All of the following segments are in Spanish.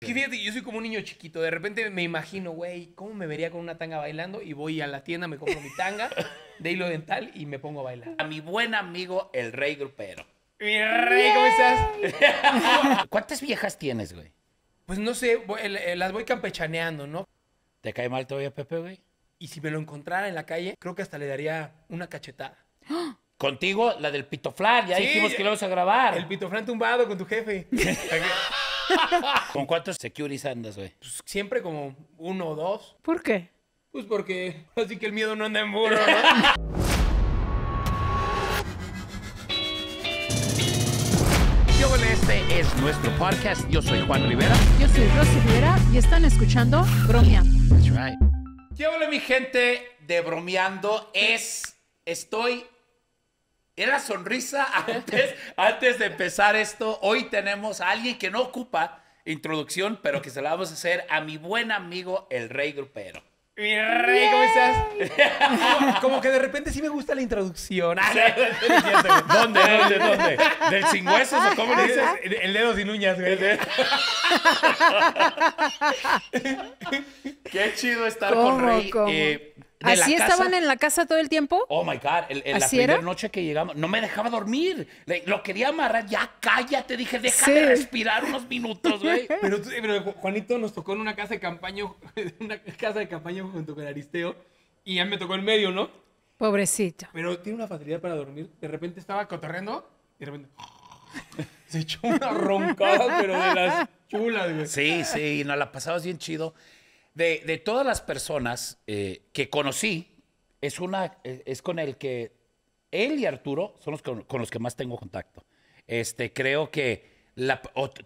Que fíjate, yo soy como un niño chiquito. De repente me imagino, güey, ¿cómo me vería con una tanga bailando? Y voy a la tienda, me compro mi tanga de hilo dental y me pongo a bailar. A mi buen amigo, el rey grupero. Mi rey, ¿cómo estás? ¿Cuántas viejas tienes, güey? Pues no sé, las voy campechaneando, ¿no? ¿Te cae mal todavía Pepe, güey? Y si me lo encontrara en la calle, creo que hasta le daría una cachetada. Contigo, la del pitoflar, ya dijimos que lo vamos a grabar. El pitoflar tumbado con tu jefe. ¿Con cuántos securis andas, güey? Pues siempre como uno o dos. ¿Por qué? Pues porque así que el miedo no anda en burro, ¿no? Este es nuestro podcast. Yo soy Juan Rivera. Yo soy Rosy Rivera y están escuchando Bromeando. That's right. ¿Qué mi gente de Bromeando? Es, estoy era sonrisa antes, antes de empezar esto. Hoy tenemos a alguien que no ocupa introducción, pero que se la vamos a hacer a mi buen amigo, el Rey Grupero. Mi rey, ¿cómo estás? Como que de repente sí me gusta la introducción. ¿Dónde, dónde, dónde? ¿Del sin huesos o cómo le dices? El, dedo sin uñas, güey. Qué chido estar con Rey. Eh, ¿Así estaban en la casa todo el tiempo? Oh my God, la primera noche que llegamos, no me dejaba dormir. lo quería amarrar, ya cállate, dije, déjame respirar unos minutos, güey. pero, Juanito nos tocó en una casa de campaña, una casa de campaña junto con Aristeo, y ya me tocó en medio, ¿no? Pobrecito. Pero tiene una facilidad para dormir. De repente estaba cotorreando, y de repente. Se echó una roncada, pero de las chulas, güey. Sí, sí, nos la pasabas bien chido de, todas las personas eh, que conocí, es, una, e, es con el que él y Arturo son los con, los que más tengo contacto. Este, creo que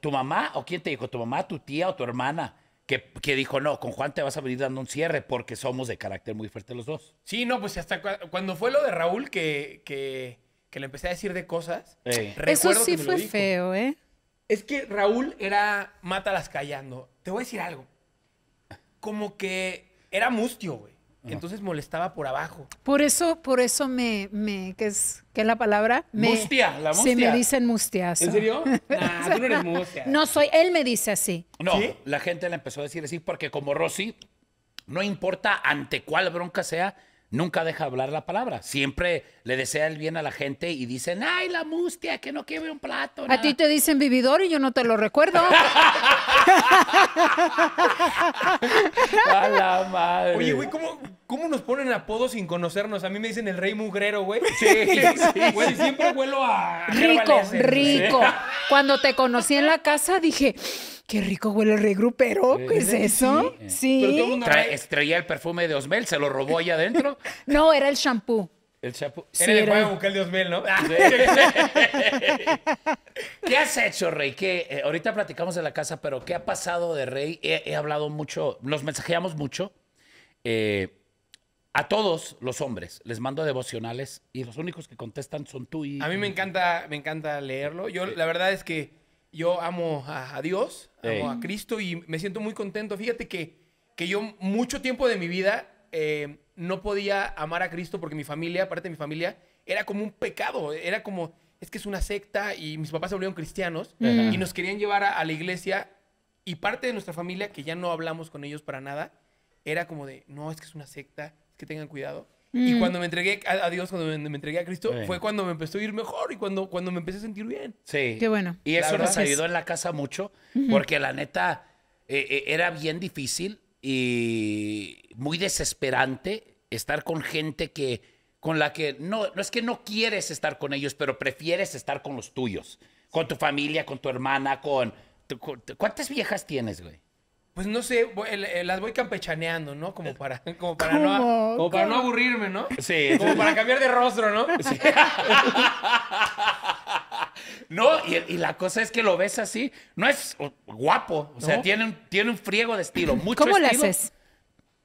tu mamá, o quién te dijo, tu mamá, tu tía o tu hermana, que, dijo, no, con Juan te vas a venir dando un cierre porque somos de carácter muy fuerte los dos. Sí, no, pues hasta cuando fue lo de Raúl que, que, le empecé a decir de cosas. recuerdo Eso sí que me fue feo, ¿eh? Es que Raúl era mátalas callando. Te voy a decir algo como que era mustio, güey. Entonces molestaba por abajo. Por eso, por eso me, me ¿qué es, la palabra? mustia, la mustia. Sí, me dicen mustiazo. ¿En serio? No, tú no eres mustia. No soy, él me dice así. No, la gente le empezó a decir así porque como Rosy, no importa ante cuál bronca sea, nunca deja hablar la palabra. Siempre le desea el bien a la gente y dicen, ay, la mustia, que no quiebre un plato. A ti te dicen vividor y yo no te lo recuerdo. a la madre. Oye, güey, ¿cómo, nos ponen apodos sin conocernos? A mí me dicen el rey mugrero, güey. Sí, sí, Güey, siempre vuelo a... Rico, rico. Cuando te conocí en la casa dije... Qué rico huele el regrupero, eh, ¿qué es eso? Sí. el traía el perfume de Osmel, se lo robó allá adentro. no, era el shampoo. El champú. era el a Juan Bucal de Osmel, ¿no? ¿Qué has hecho, Rey? Eh, ahorita platicamos de la casa, pero ¿qué ha pasado de Rey? He, hablado mucho, nos mensajeamos mucho. Eh, a todos los hombres les mando devocionales y los únicos que contestan son tú y. A mí me encanta, me encanta leerlo. Yo, la verdad es que yo amo a, Dios, amo a Cristo y me siento muy contento. Fíjate que, que yo mucho tiempo de mi vida eh, no podía amar a Cristo porque mi familia, parte de mi familia, era como un pecado, era como, es que es una secta y mis papás se volvieron cristianos y nos querían llevar a, a, la iglesia y parte de nuestra familia, que ya no hablamos con ellos para nada, era como de, no, es que es una secta, es que tengan cuidado. Y cuando me entregué a, Dios, cuando me, entregué a Cristo, fue cuando me empezó a ir mejor y cuando, cuando me empecé a sentir bien. Sí. Qué bueno. Y eso nos ayudó en la casa mucho, porque la neta eh, eh, era bien difícil y muy desesperante estar con gente que con la que no, no es que no quieres estar con ellos, pero prefieres estar con los tuyos, con tu familia, con tu hermana, con ¿cuántas viejas tienes, güey? pues no sé, eh, las voy campechaneando, ¿no? Como para, como para, no, aburrirme, ¿no? Sí. Como para cambiar de rostro, ¿no? no, y, la cosa es que lo ves así, no es guapo, o sea, tiene, un friego de estilo, mucho ¿Cómo estilo. ¿Cómo le haces?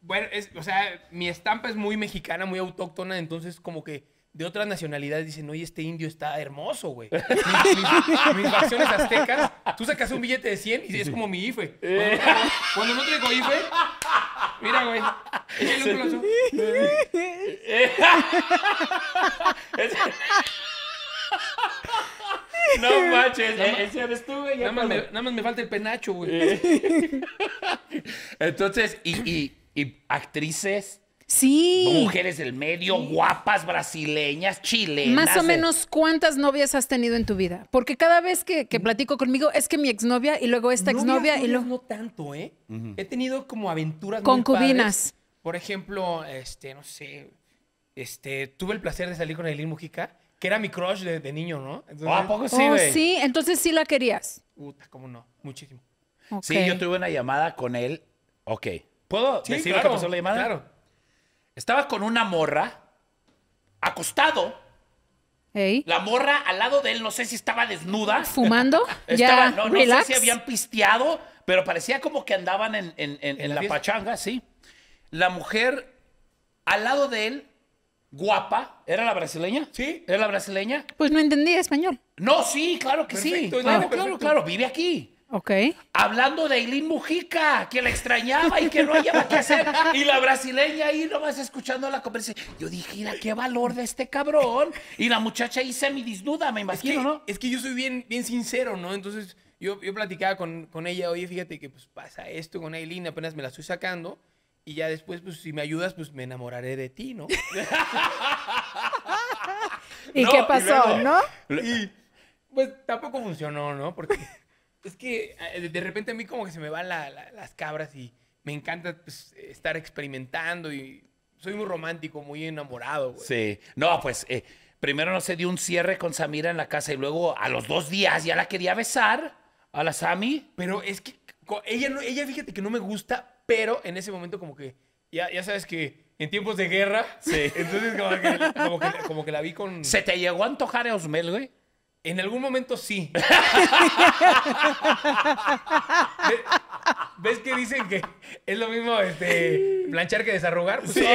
Bueno, o sea, mi estampa es muy mexicana, muy autóctona, entonces como que de otras nacionalidades dicen, oye, este indio está hermoso, güey. mis, mis, aztecas, tú sacas un billete de 100 y es como mi IFE. Eh. Cuando, no traigo IFE, mira, güey, Es el... No manches, eh, ese eres tú, güey. Nada más, me, nada más, me, falta el penacho, güey. Eh. Entonces, y, y, y actrices Sí. Mujeres del medio, guapas, brasileñas, chilenas. Más o eh. menos, ¿cuántas novias has tenido en tu vida? Porque cada vez que, mm. platico conmigo, es que mi exnovia y luego esta exnovia y luego... No tanto, ¿eh? He tenido como aventuras Concubinas. Por ejemplo, este, no sé, este, tuve el placer de salir con Eileen Mujica, que era mi crush de, niño, ¿no? Entonces, poco sí, oh, Sí, entonces sí la querías. Puta, cómo no, muchísimo. Sí, yo tuve una llamada con él. Ok. ¿Puedo decir lo pasó la llamada? Claro. Estaba con una morra, acostado. La morra al lado de él, no sé si estaba desnuda. ¿Fumando? ya, no, sé si habían pisteado, pero parecía como que andaban en, la, pachanga, sí. La mujer al lado de él, guapa, ¿era la brasileña? Sí. ¿Era la brasileña? Pues no entendía español. No, sí, claro que sí. Ah, claro, claro, claro, vive aquí. Ok. Hablando de Aileen Mujica, que la extrañaba y que no hallaba qué hacer. Y la brasileña ahí nomás escuchando la conversación. Yo dije, mira, qué valor de este cabrón. Y la muchacha ahí desnuda me imagino, es que, ¿no? Es que yo soy bien, bien sincero, ¿no? Entonces, yo, yo platicaba con, ella, oye, fíjate que pues pasa esto con Aileen, apenas me la estoy sacando. Y ya después, pues, si me ayudas, pues me enamoraré de ti, ¿no? ¿Y qué pasó, no? pues tampoco funcionó, ¿no? Porque es que eh, de repente a mí como que se me van las cabras y me encanta pues, estar experimentando y soy muy romántico, muy enamorado. Güey. Sí, no, pues eh, primero no se dio un cierre con Samira en la casa y luego a los dos días ya la quería besar a la Sami. Pero es que ella, no, ella fíjate que no me gusta, pero en ese momento como que ya, ya sabes que en tiempos de guerra. Sí. Entonces, como que, como, que, como que, la vi con. ¿Se te llegó a antojar a Osmel, güey? En algún momento sí. ¿Ves que dicen que es lo mismo este, planchar que desarrogar? Pues Y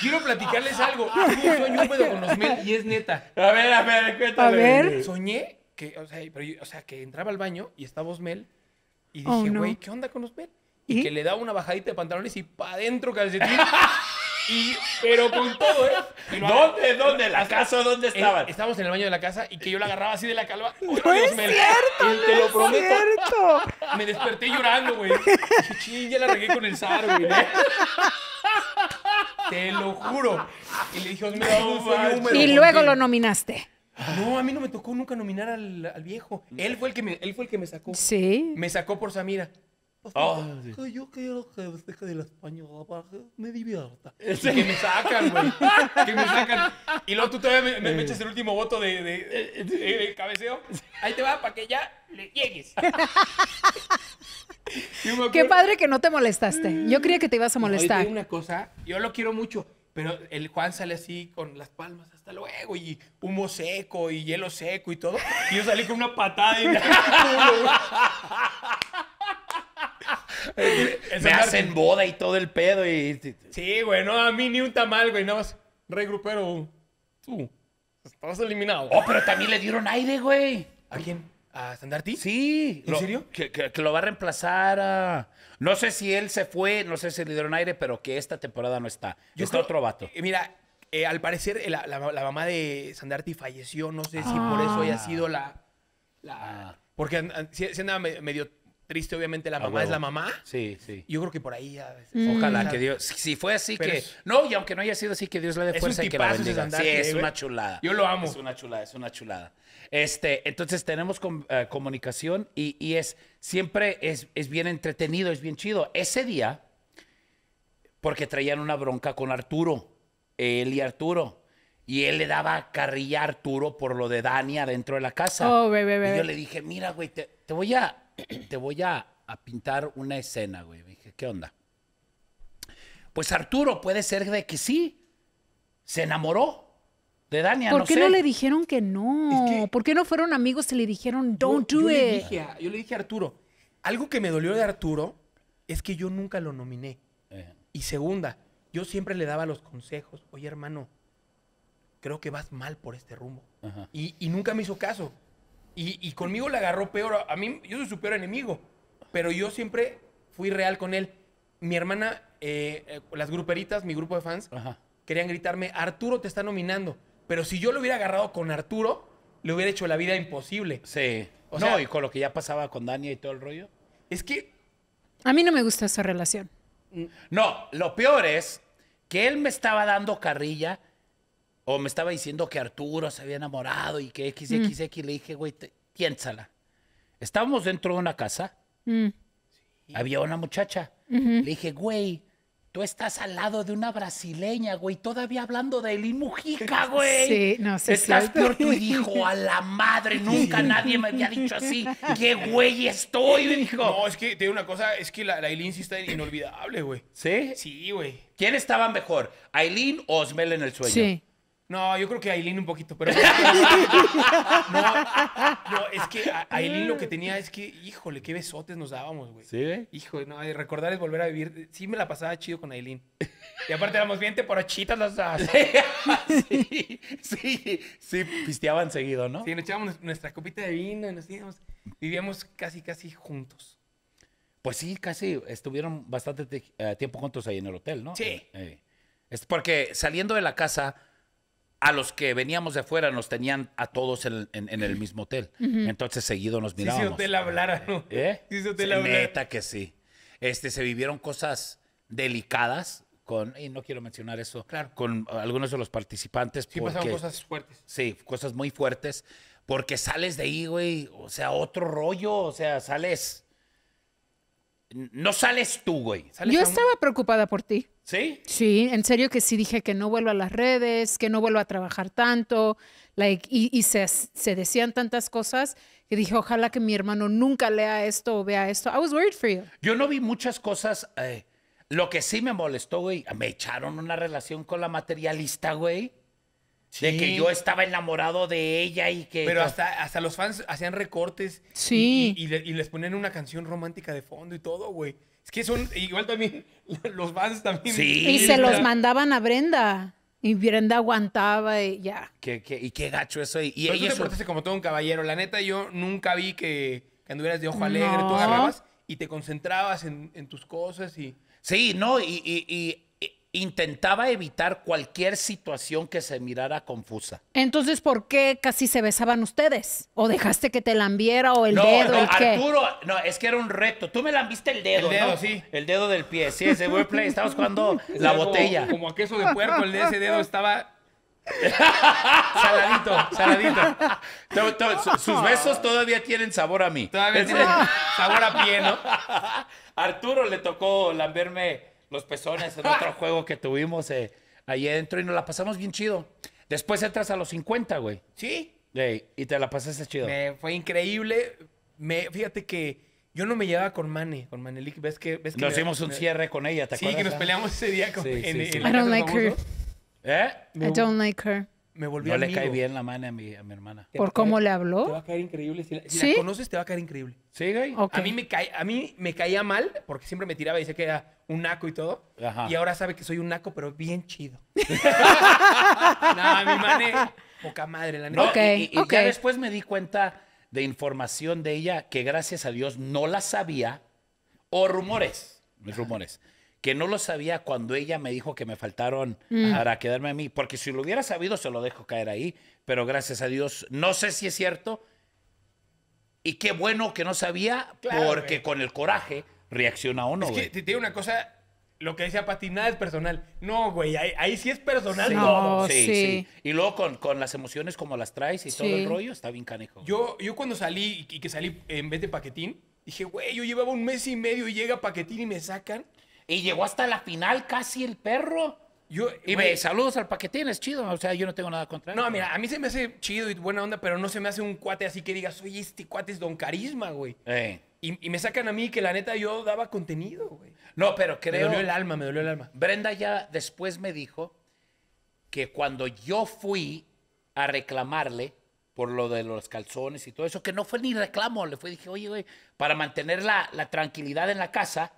quiero platicarles algo. Tuve un sueño húmedo con Osmel y es neta. A ver, a ver, cuéntame. A ver. Soñé que, o sea, pero o sea, que entraba al baño y estaba Osmel y oh, dije, güey, ¿qué onda con Osmel? Y, que le daba una bajadita de pantalones y pa' adentro calcetín. Y, pero con todo, ¿eh? ¿Dónde? ¿Dónde? ¿La casa? ¿Dónde estaban? estábamos en el baño de la casa y que yo la agarraba así de la calva. ¡No es cierto! te lo prometo. cierto! Me desperté llorando, güey. Y ya la regué con el zar, güey. Te lo juro. Y le dije, mira, No Y luego lo nominaste. No, a mí no me tocó nunca nominar al, al viejo. Él fue el que me, él fue el que me sacó. Sí. Me sacó por Samira. Oh, yo quiero que me deje del español me divierta. Que me sacan, güey. que me sacan. Y luego tú todavía me, me, echas el último voto de, de, cabeceo. Ahí te va para que ya le llegues. Qué padre que no te molestaste. Yo creía que te ibas a molestar. una cosa, yo lo quiero mucho, pero el Juan sale así con las palmas hasta luego y humo seco y hielo seco y todo. Y yo salí con una patada y... me hacen boda y todo el pedo. Y... Sí, güey, no, a mí ni un tamal, güey, nada más. regrupero. tú, estabas eliminado. Oh, pero también le dieron aire, güey. ¿A quién? ¿A Sandarti? Sí. ¿En serio? Que, lo va a reemplazar a... No sé si él se fue, no sé si le dieron aire, pero que esta temporada no está. está otro vato. mira, eh, al parecer eh, la, mamá de Sandarty falleció. No sé si por eso haya ah. sido la... Ah. Porque si, si andaba medio triste, obviamente la mamá es la mamá. Sí, sí. Yo creo que por ahí ya. Mm. Ojalá que Dios. Si fue así que. no, y aunque no haya sido así, que Dios le dé fuerza y que la bendiga. sí, es una chulada. Yo lo amo. Es una chulada, es una chulada. Este, entonces tenemos eh, comunicación y, es siempre es, bien entretenido, es bien chido. Ese día, porque traían una bronca con Arturo, él y Arturo. Y él le daba carrilla a Arturo por lo de Dania dentro de la casa. Oh, Y yo le dije, mira, güey, te voy a te voy a, pintar una escena, güey. Me dije, ¿qué onda? Pues Arturo, puede ser de que sí. Se enamoró de Dania. ¿Por qué no le dijeron que no? ¿Por qué no fueron amigos y le dijeron, don't do it? yo le dije a Arturo, algo que me dolió de Arturo es que yo nunca lo nominé. Eh. Y segunda, yo siempre le daba los consejos, oye hermano, creo que vas mal por este rumbo. Y, y, nunca me hizo caso. Y, conmigo la agarró peor. A mí, yo soy su peor enemigo. Pero yo siempre fui real con él. Mi hermana, eh, eh, las gruperitas, mi grupo de fans, querían gritarme, Arturo te está nominando. Pero si yo lo hubiera agarrado con Arturo, le hubiera hecho la vida imposible. Sí. O no, y con lo que ya pasaba con Dania y todo el rollo. Es que... A mí no me gusta esa relación. No, lo peor es que él me estaba dando carrilla o me estaba diciendo que Arturo se había enamorado y que X, mm. x Le dije, güey, piénsala. Estábamos dentro de una casa. Mm. Había una muchacha. Le dije, güey, tú estás al lado de una brasileña, güey, todavía hablando de Aileen Mujica, güey. Sí, no sé. Estás por tu hijo, a la madre, nunca nadie me había dicho así. ¿Qué güey estoy, dijo. No, es que te digo una cosa, es que la, Aileen sí está inolvidable, güey. ¿Sí? Sí, güey. ¿Quién estaba mejor, Aileen o Osmel en el sueño? Sí. No, yo creo que Aileen un poquito, pero. no, es que Aileen lo que tenía es que, híjole, qué besotes nos dábamos, güey. ¿Sí? Hijo, no, recordar es volver a vivir. Sí, me la pasaba chido con Aileen. Y aparte éramos bien porachitas las dos. sí, sí, sí, pisteaban seguido, ¿no? Sí, nos echábamos nuestra copita de vino y nos íbamos. Vivíamos casi, casi juntos. Pues sí, casi estuvieron bastante eh, tiempo juntos ahí en el hotel, ¿no? Sí. Eh, eh, es porque saliendo de la casa a los que veníamos de afuera nos tenían a todos en, el mismo hotel. Entonces seguido nos mirábamos. Si se hotel hablara, ¿no? ¿Eh? Si hotel Neta que sí. Este, se vivieron cosas delicadas con, y no quiero mencionar eso, claro. con algunos de los participantes. Sí, pasaron cosas fuertes. Sí, cosas muy fuertes, porque sales de ahí, güey, o sea, otro rollo, o sea, sales no sales tú, güey. Yo estaba preocupada por ti. ¿Sí? Sí, en serio que sí dije que no vuelvo a las redes, que no vuelvo a trabajar tanto, like, y, se, decían tantas cosas que dije, ojalá que mi hermano nunca lea esto o vea esto. I was worried for you. Yo no vi muchas cosas. Eh, lo que sí me molestó, güey, me echaron una relación con la materialista, güey. De que yo estaba enamorado de ella y que. Pero hasta, hasta los fans hacían recortes. Sí. Y, les ponían una canción romántica de fondo y todo, güey. Es que son. Igual también. Los fans también. Sí. Y se los mandaban a Brenda. Y Brenda aguantaba y ya. ¿Qué, y qué gacho eso. Y, ella te como todo un caballero. La neta, yo nunca vi que, cuando anduvieras de ojo alegre. Tú agarrabas y te concentrabas en, en, tus cosas y. Sí, no, y, y intentaba evitar cualquier situación que se mirara confusa. Entonces, ¿por qué casi se besaban ustedes? ¿O dejaste que te lambiera o el dedo? No, Arturo, no, es que era un reto. Tú me lambiste el dedo, El dedo, sí. El dedo del pie, sí, ese play. Estabas jugando la botella. Como a queso de puerco, el de ese dedo estaba... saladito, saladito. sus besos todavía tienen sabor a mí. Todavía tienen sabor a pie, ¿no? Arturo le tocó lamberme los pezones en otro juego que tuvimos eh, ahí adentro y nos la pasamos bien chido. Después entras a los 50, güey. Sí. y te la pasaste chido. fue increíble. Me, fíjate que yo no me llevaba con Mane, con Manelik. ¿Ves que, ves que nos hicimos un cierre con ella, ¿te Sí, que nos peleamos ese día con, sí, I don't like her. ¿Eh? I don't like her no le cae bien la mano a mi, hermana. ¿Por cómo le habló? Te va a caer increíble. Si la, conoces, te va a caer increíble. Sí, güey. A, mí me caía mal porque siempre me tiraba y decía que era un naco y todo. Y ahora sabe que soy un naco, pero bien chido. no, mi mané, poca madre, la neta. y, ya después me di cuenta de información de ella que gracias a Dios no la sabía o rumores, mis rumores que no lo sabía cuando ella me dijo que me faltaron mm. para quedarme a mí, porque si lo hubiera sabido se lo dejo caer ahí, pero gracias a Dios, no sé si es cierto, y qué bueno que no sabía, porque con el coraje reacciona uno. Es que te digo una cosa, lo que decía Pati, nada es personal. No, güey, ahí, sí es personal sí. sí, Y luego con, con, las emociones como las traes y todo el rollo, está bien canejo. Yo, yo cuando salí y que salí en vez de paquetín, dije, güey, yo llevaba un mes y medio y llega paquetín y me sacan. Y llegó hasta la final casi el perro. Yo, y me, saludos al paquetín, es chido. O sea, yo no tengo nada contra él. No, mira, a mí se me hace chido y buena onda, pero no se me hace un cuate así que digas, oye, este cuate es don carisma, güey. Eh. Y, y, me sacan a mí que la neta yo daba contenido, güey. No, pero creo. Me dolió el alma, me dolió el alma. Brenda ya después me dijo que cuando yo fui a reclamarle por lo de los calzones y todo eso, que no fue ni reclamo, le fue, dije, oye, güey, para mantener la, la tranquilidad en la casa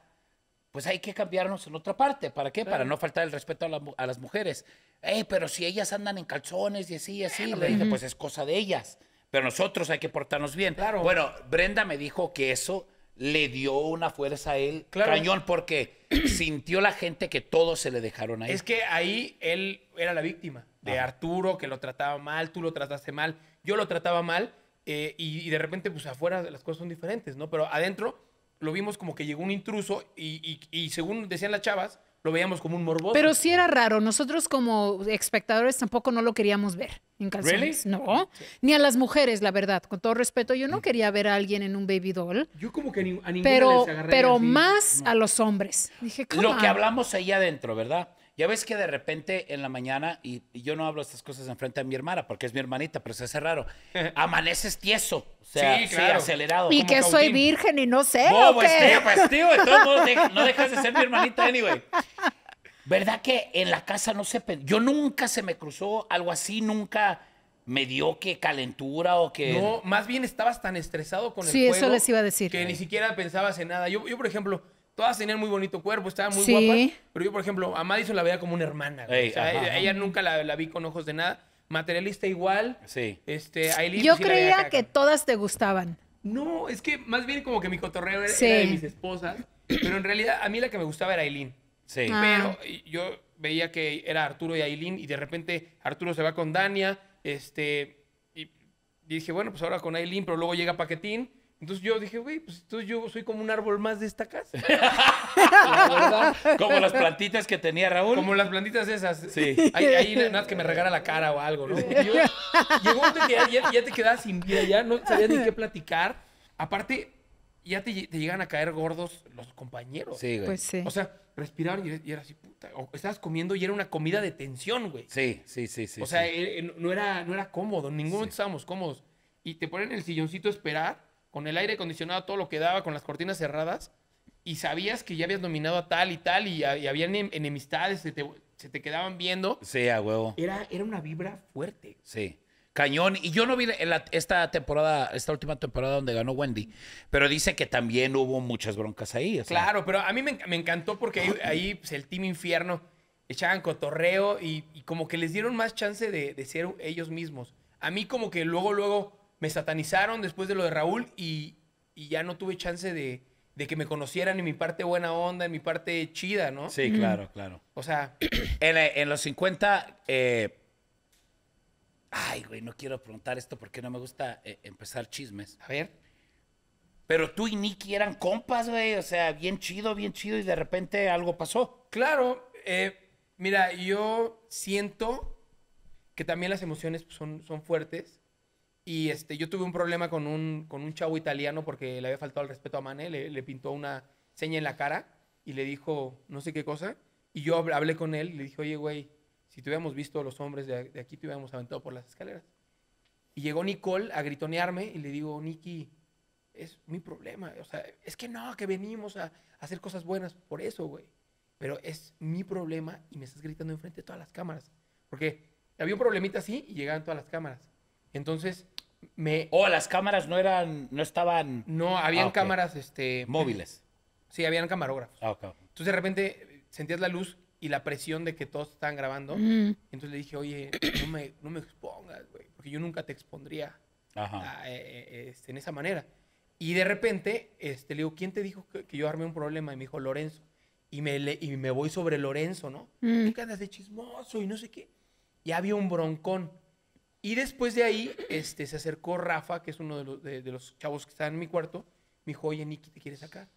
pues hay que cambiarnos en otra parte. ¿Para qué? Para no faltar el respeto a, las mujeres. Eh, pero si ellas andan en calzones y así, y así, le dije, pues es cosa de ellas. Pero nosotros hay que portarnos bien. Claro. Bueno, Brenda me dijo que eso le dio una fuerza a él cañón porque sintió la gente que todos se le dejaron ahí. Es que ahí él era la víctima de Arturo, que lo trataba mal, tú lo trataste mal, yo lo trataba mal, eh, y, y de repente, pues afuera las cosas son diferentes, ¿no? Pero adentro lo vimos como que llegó un intruso y, según decían las chavas, lo veíamos como un morboso. Pero sí era raro. Nosotros como espectadores tampoco no lo queríamos ver en calzones. No. Ni a las mujeres, la verdad. Con todo respeto, yo no mm. quería ver a alguien en un baby doll. Yo como que a pero, les agarré Pero más a los hombres. Dije, Lo que hablamos ahí adentro, ¿verdad? Ya ves que de repente en la mañana, y, yo no hablo estas cosas enfrente de mi hermana porque es mi hermanita, pero se hace raro. Amaneces tieso. O sea, acelerado. Y que soy virgen y no sé. No, este, pues, tío, pues tío, de todos modos, no dejas de ser mi hermanita anyway. ¿Verdad que en la casa no se... Yo nunca se me cruzó algo así, nunca me dio que calentura o que... No, más bien estabas tan estresado con el juego... eso les iba a decir. Que ni siquiera pensabas en nada. Yo, yo por ejemplo Todas tenían muy bonito cuerpo, estaban muy guapas. Pero yo, por ejemplo, a Madison la veía como una hermana. o sea, ella, nunca la, vi con ojos de nada. Materialista igual. Sí. Este, yo pues, creía que todas te gustaban. No, es que más bien como que mi cotorreo era, de mis esposas. Pero en realidad a mí la que me gustaba era Aileen. Sí. Ah. Pero yo veía que era Arturo y Aileen y de repente Arturo se va con Dania. Este, y, y dije, bueno, pues ahora con Aileen, pero luego llega Paquetín. Entonces yo dije, güey, pues yo soy como un árbol más de esta casa. Como las plantitas que tenía Raúl. Como las plantitas esas. Sí. Ahí, nada más que me regara la cara o algo, ¿no? llegó un ya, te quedabas sin vida, ya no sabías ni qué platicar. Aparte, ya te, llegan a caer gordos los compañeros. Sí, güey. Pues o sea, respirar y, era así, puta. estabas comiendo y era una comida de tensión, güey. Sí, sí, sí, sí. O sea, eh, eh, no, era, no era cómodo, en ningún momento estábamos cómodos. Y te ponen el silloncito a esperar con el aire acondicionado, todo lo que daba, con las cortinas cerradas, y sabías que ya habías nominado a tal y tal, y, había habían enemistades, se te, quedaban viendo. Sí, a huevo. Era, era una vibra fuerte. Sí. Cañón. Y yo no vi esta temporada, esta última temporada donde ganó Wendy, pero dice que también hubo muchas broncas ahí. Claro, pero a mí me, encantó porque ahí, pues, el Team Infierno echaban cotorreo y, como que les dieron más chance de, ser ellos mismos. A mí como que luego, luego me satanizaron después de lo de Raúl y, ya no tuve chance de, que me conocieran en mi parte buena onda, en mi parte chida, ¿no? Sí, claro, claro. O sea, en, los 50, eh, ay, güey, no quiero preguntar esto porque no me gusta eh, empezar chismes. A ver. Pero tú y Nicky eran compas, güey, o sea, bien chido, bien chido, y de repente algo pasó. Claro, eh, mira, yo siento que también las emociones pues, son fuertes y este, yo tuve un problema con un, con un chavo italiano porque le había faltado el respeto a Mane, le, pintó una seña en la cara y le dijo no sé qué cosa. Y yo hablé con él y le dije, oye, güey, si tuviéramos visto a los hombres de, aquí, te hubiéramos aventado por las escaleras. Y llegó Nicole a gritonearme y le digo, Nicky, es mi problema. O sea, es que no, que venimos a, a hacer cosas buenas por eso, güey. Pero es mi problema y me estás gritando enfrente de todas las cámaras. Porque había un problemita así y llegaban todas las cámaras. Entonces, me... Oh, las cámaras no eran, no estaban... No, habían ah, cámaras, este... Móviles. Sí, habían camarógrafos. Ah, Entonces, de repente, sentías la luz y la presión de que todos estaban grabando. Entonces le dije, oye, no me, no me expongas, güey, porque yo nunca te expondría Ajá. Eh, eh, este, en esa manera. Y de repente, este, le digo, ¿quién te dijo que, que yo armé un problema? Y me dijo, Lorenzo. Y me, y me voy sobre Lorenzo, ¿no? tú mm. ¿Qué andas de chismoso y no sé qué? Y había un broncón. Y después de ahí, este, se acercó Rafa, que es uno de los, de, los chavos que está en mi cuarto, me dijo, oye, Nicky, ¿te quieres sacar?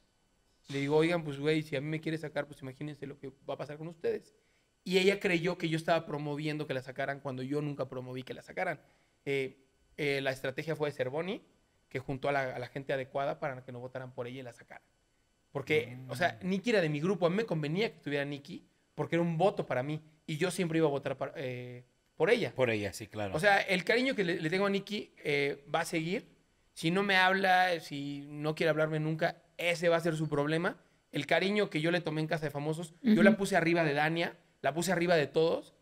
Le digo, oigan, pues, güey, si a mí me quiere sacar, pues imagínense lo que va a pasar con ustedes. Y ella creyó que yo estaba promoviendo que la sacaran cuando yo nunca promoví que la sacaran. Eh, eh, la estrategia fue de Bonnie, que juntó a la, gente adecuada para que no votaran por ella y la sacaran. Porque, o sea, mm. Nicky era de mi grupo, a mí me convenía que tuviera Nicky, porque era un voto para mí, y yo siempre iba a votar para, eh, por ella. Por ella, sí, claro. O sea, el cariño que le, tengo a Nikki eh, va a seguir. Si no me habla, si no quiere hablarme nunca, ese va a ser su problema. El cariño que yo le tomé en Casa de Famosos, yo la puse arriba de Dania, la puse arriba de todos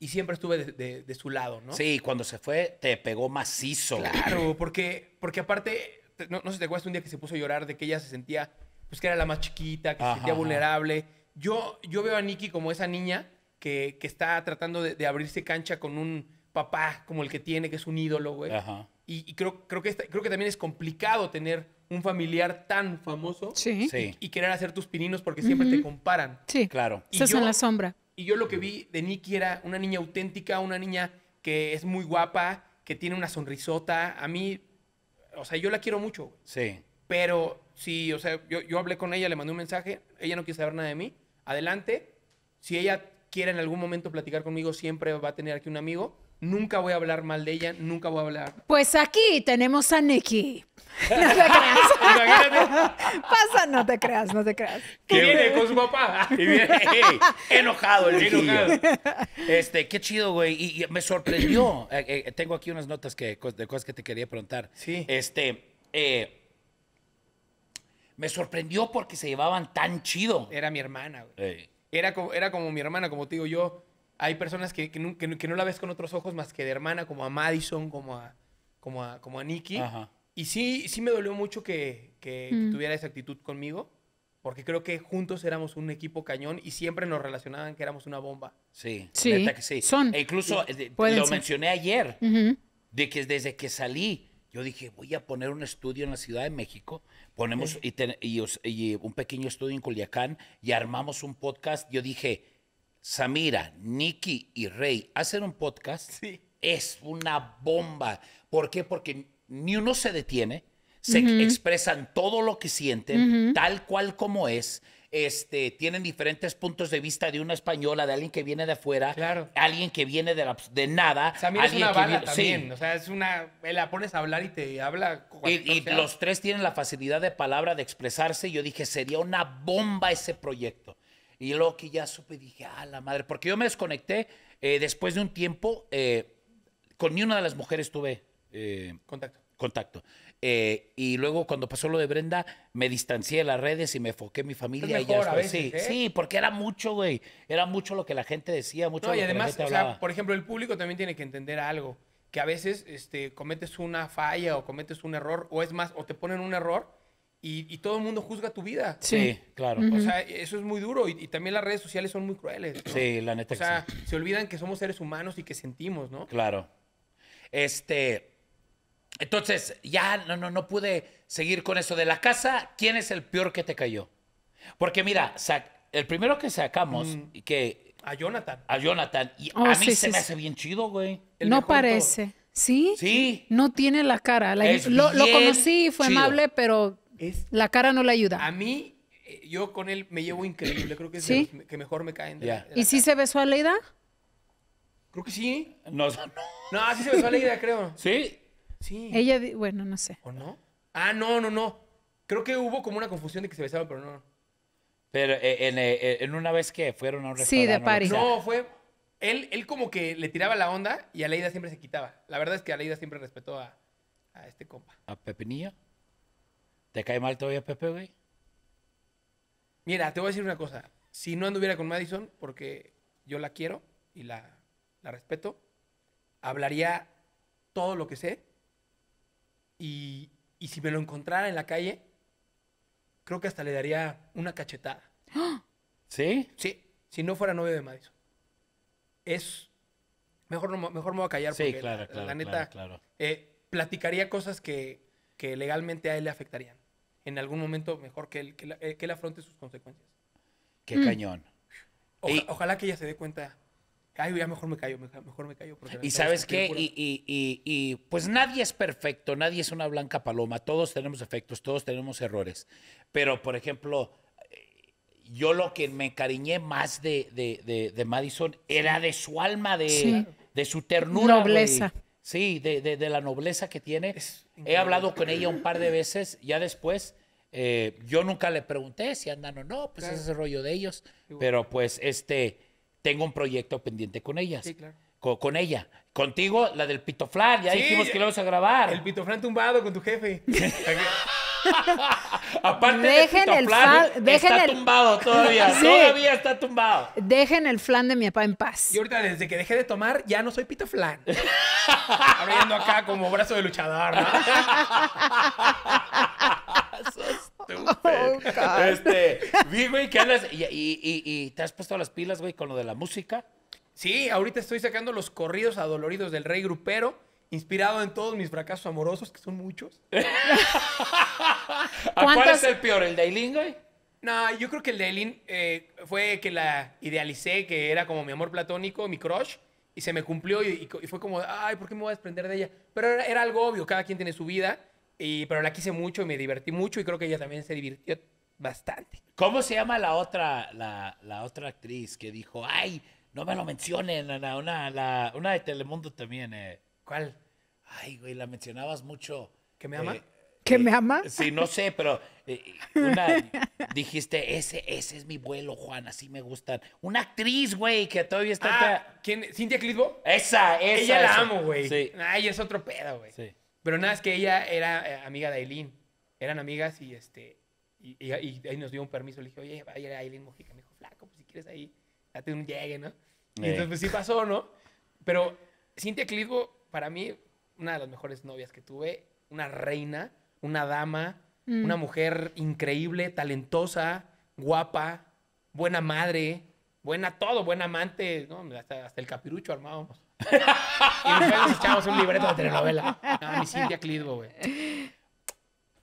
y siempre estuve de, su lado, ¿no? Sí, cuando se fue te pegó macizo. Claro, porque, porque aparte, no, sé si te acuerdas un día que se puso a llorar de que ella se sentía, pues que era la más chiquita, que se sentía vulnerable. Yo, yo veo a Nikki como esa niña que, está tratando de, abrirse cancha con un papá como el que tiene, que es un ídolo, güey. Ajá. Y, creo, creo, que creo que también es complicado tener un familiar tan famoso sí. Y, querer hacer tus pininos porque siempre te comparan. Sí, claro. Y Estás en la sombra. Y yo lo que vi de Nikki era una niña auténtica, una niña que es muy guapa, que tiene una sonrisota. A mí, o sea, yo la quiero mucho. Sí. Pero sí, o sea, yo, yo hablé con ella, le mandé un mensaje, ella no quiere saber nada de mí. Adelante. Si ella quiera en algún momento platicar conmigo, siempre va a tener aquí un amigo. Nunca voy a hablar mal de ella, nunca voy a hablar. Pues aquí tenemos a Nikki No te creas. Pasa, no te creas, no te creas. Que viene con su papá. Y viene enojado el enojado. Este, qué chido, güey. Y, me sorprendió. Eh, eh, tengo aquí unas notas que, de cosas que te quería preguntar. Sí. Este, eh, me sorprendió porque se llevaban tan chido. Era mi hermana, güey. Era como, era como mi hermana, como te digo yo. Hay personas que, que, no, que, no la ves con otros ojos más que de hermana, como a Madison, como a, como a, como a Nikki. Y sí, sí me dolió mucho que, que, mm. tuviera esa actitud conmigo, porque creo que juntos éramos un equipo cañón y siempre nos relacionaban que éramos una bomba. Sí, sí. que sí. Son. E incluso eh, lo mencioné ayer, de que desde que salí, yo dije, voy a poner un estudio en la Ciudad de México Ponemos y, un pequeño estudio en Culiacán y armamos un podcast. Yo dije, Samira, Nikki y Rey hacen un podcast. Es una bomba. ¿Por qué? Porque ni uno se detiene, se expresan todo lo que sienten, tal cual como es. Este, tienen diferentes puntos de vista de una española, de alguien que viene de afuera, alguien que viene de, nada. es una que bala también. O sea, es una. Eh, la pones a hablar y te habla. Y, los tres tienen la facilidad de palabra, de expresarse. Y Yo dije, sería una bomba ese proyecto. Y luego que ya supe, dije, ah, la madre. Porque yo me desconecté eh, después de un tiempo. Eh, con ni una de las mujeres tuve contacto. contacto. Eh, y luego cuando pasó lo de Brenda, me distancié de las redes y me enfoqué en mi pues familia. y ya sí, ¿eh? sí, porque era mucho, güey. Era mucho lo que la gente decía, mucho lo y además, que la gente hablaba. O sea, por ejemplo, el público también tiene que entender algo. Que a veces este, cometes una falla o cometes un error, o es más, o te ponen un error y, y todo el mundo juzga tu vida. Sí, claro. O sea, eso es muy duro. Y, también las redes sociales son muy crueles. Sí, la neta. O sea, se olvidan que somos seres humanos y que sentimos, ¿no? Claro. Este. Entonces, ya no, no, no pude seguir con eso de la casa. ¿Quién es el peor que te cayó? Porque mira, el primero que sacamos mm. y que... A Jonathan. A Jonathan. Y oh, a mí se me hace bien chido, güey. no parece. ¿Sí? Sí. No tiene la cara. lo, conocí, fue amable, pero la cara no le ayuda. A mí, eh, yo con él me llevo increíble. Creo que es ¿Sí? que mejor me caen. ¿Y sí se besó a Leida? Creo que sí. No, no. no sí se besó a Leida, creo. ¿Sí? Sí. Ella, bueno, no sé. ¿O no? Ah, no, no, no. Creo que hubo como una confusión de que se besaban, pero no. Pero eh, eh, eh, en, una vez que fueron a un Sí, de París. No, fue. Él, como que le tiraba la onda y Aleida siempre se quitaba. La verdad es que Aleida siempre respetó a, este compa. ¿A Pepinillo? ¿Te cae mal todavía Pepe, güey? Mira, te voy a decir una cosa. Si no anduviera con Madison, porque yo la quiero y la respeto, hablaría todo lo que sé y, y si me lo encontrara en la calle, creo que hasta le daría una cachetada. ¿Sí? Sí, si no fuera novio de Madison. Es. Mejor, no, mejor me voy a callar porque claro, la, neta eh, platicaría cosas que, que, legalmente a él le afectarían. En algún momento, mejor que él, que, eh, que él afronte sus consecuencias. Qué mm. cañón. ojalá que ella se dé cuenta ay, ya mejor me callo, mejor me callo. y sabes qué, y, pues nadie es perfecto, nadie es una blanca paloma, todos tenemos efectos, todos tenemos errores. Pero, por ejemplo, eh, yo lo que me encariñé más de, Madison era de su alma, de, de su ternura. Nobleza. Sí, de, la nobleza que tiene. He hablado con ella un par de veces, ya después. Eh, yo nunca le pregunté si andan o no, pues ese es el rollo de ellos. Pero pues este tengo un proyecto pendiente con ellas. Sí, claro. Con, ella. Contigo, la del pitoflan. Ya dijimos que lo vamos a grabar. El pitoflan tumbado con tu jefe. Aparte del de el dejen está tumbado todavía. Todavía está tumbado. Dejen el flan de mi papá en paz. Y ahorita, desde que dejé de tomar, ya no soy pitoflan. Abriendo acá como brazo de luchador, Oh, este, güey, Y, te has puesto las pilas, güey, con lo de la música. Sí, ahorita estoy sacando los corridos adoloridos del rey grupero, inspirado en todos mis fracasos amorosos, que son muchos. ¿A ¿Cuál es el peor? ¿El de güey? No, yo creo que el de eh, fue que la idealicé, que era como mi amor platónico, mi crush y se me cumplió y, fue como, ay, ¿por qué me voy a desprender de ella? Pero era, algo obvio, cada quien tiene su vida pero la quise mucho y me divertí mucho y creo que ella también se divirtió bastante. ¿Cómo se llama la otra, la, otra actriz que dijo, ay, no me lo mencionen, una, de Telemundo también? Eh. ¿Cuál? Ay, güey, la mencionabas mucho. ¿Que me ama? Eh, ¿Que eh, me ama? Sí, no sé, pero eh, una, dijiste, ese, ese es mi vuelo, Juan, así me gustan. Una actriz, güey, que todavía está... Ah, ¿Quién? ¿Cintia Clitbo? Esa, esa. Ella la amo, güey. Ay, es otro pedo, güey. Sí. Pero nada, es que ella era eh, amiga de Aileen. Eran amigas y este y, ahí nos dio un permiso. Le dije, oye, va a ir Aileen Mojica. Me dijo, flaco, pues si quieres ahí, date un llegue, ¿no? Y eh. entonces, pues sí pasó, ¿no? Pero Cintia Clitbo, para mí, una de las mejores novias que tuve. Una reina, una dama, mm. una mujer increíble, talentosa, guapa, buena madre, buena todo, buena amante, ¿no? Hasta, hasta el capirucho armábamos. y nos echamos un libreto de telenovela. a mi Cintia Clitbo, güey.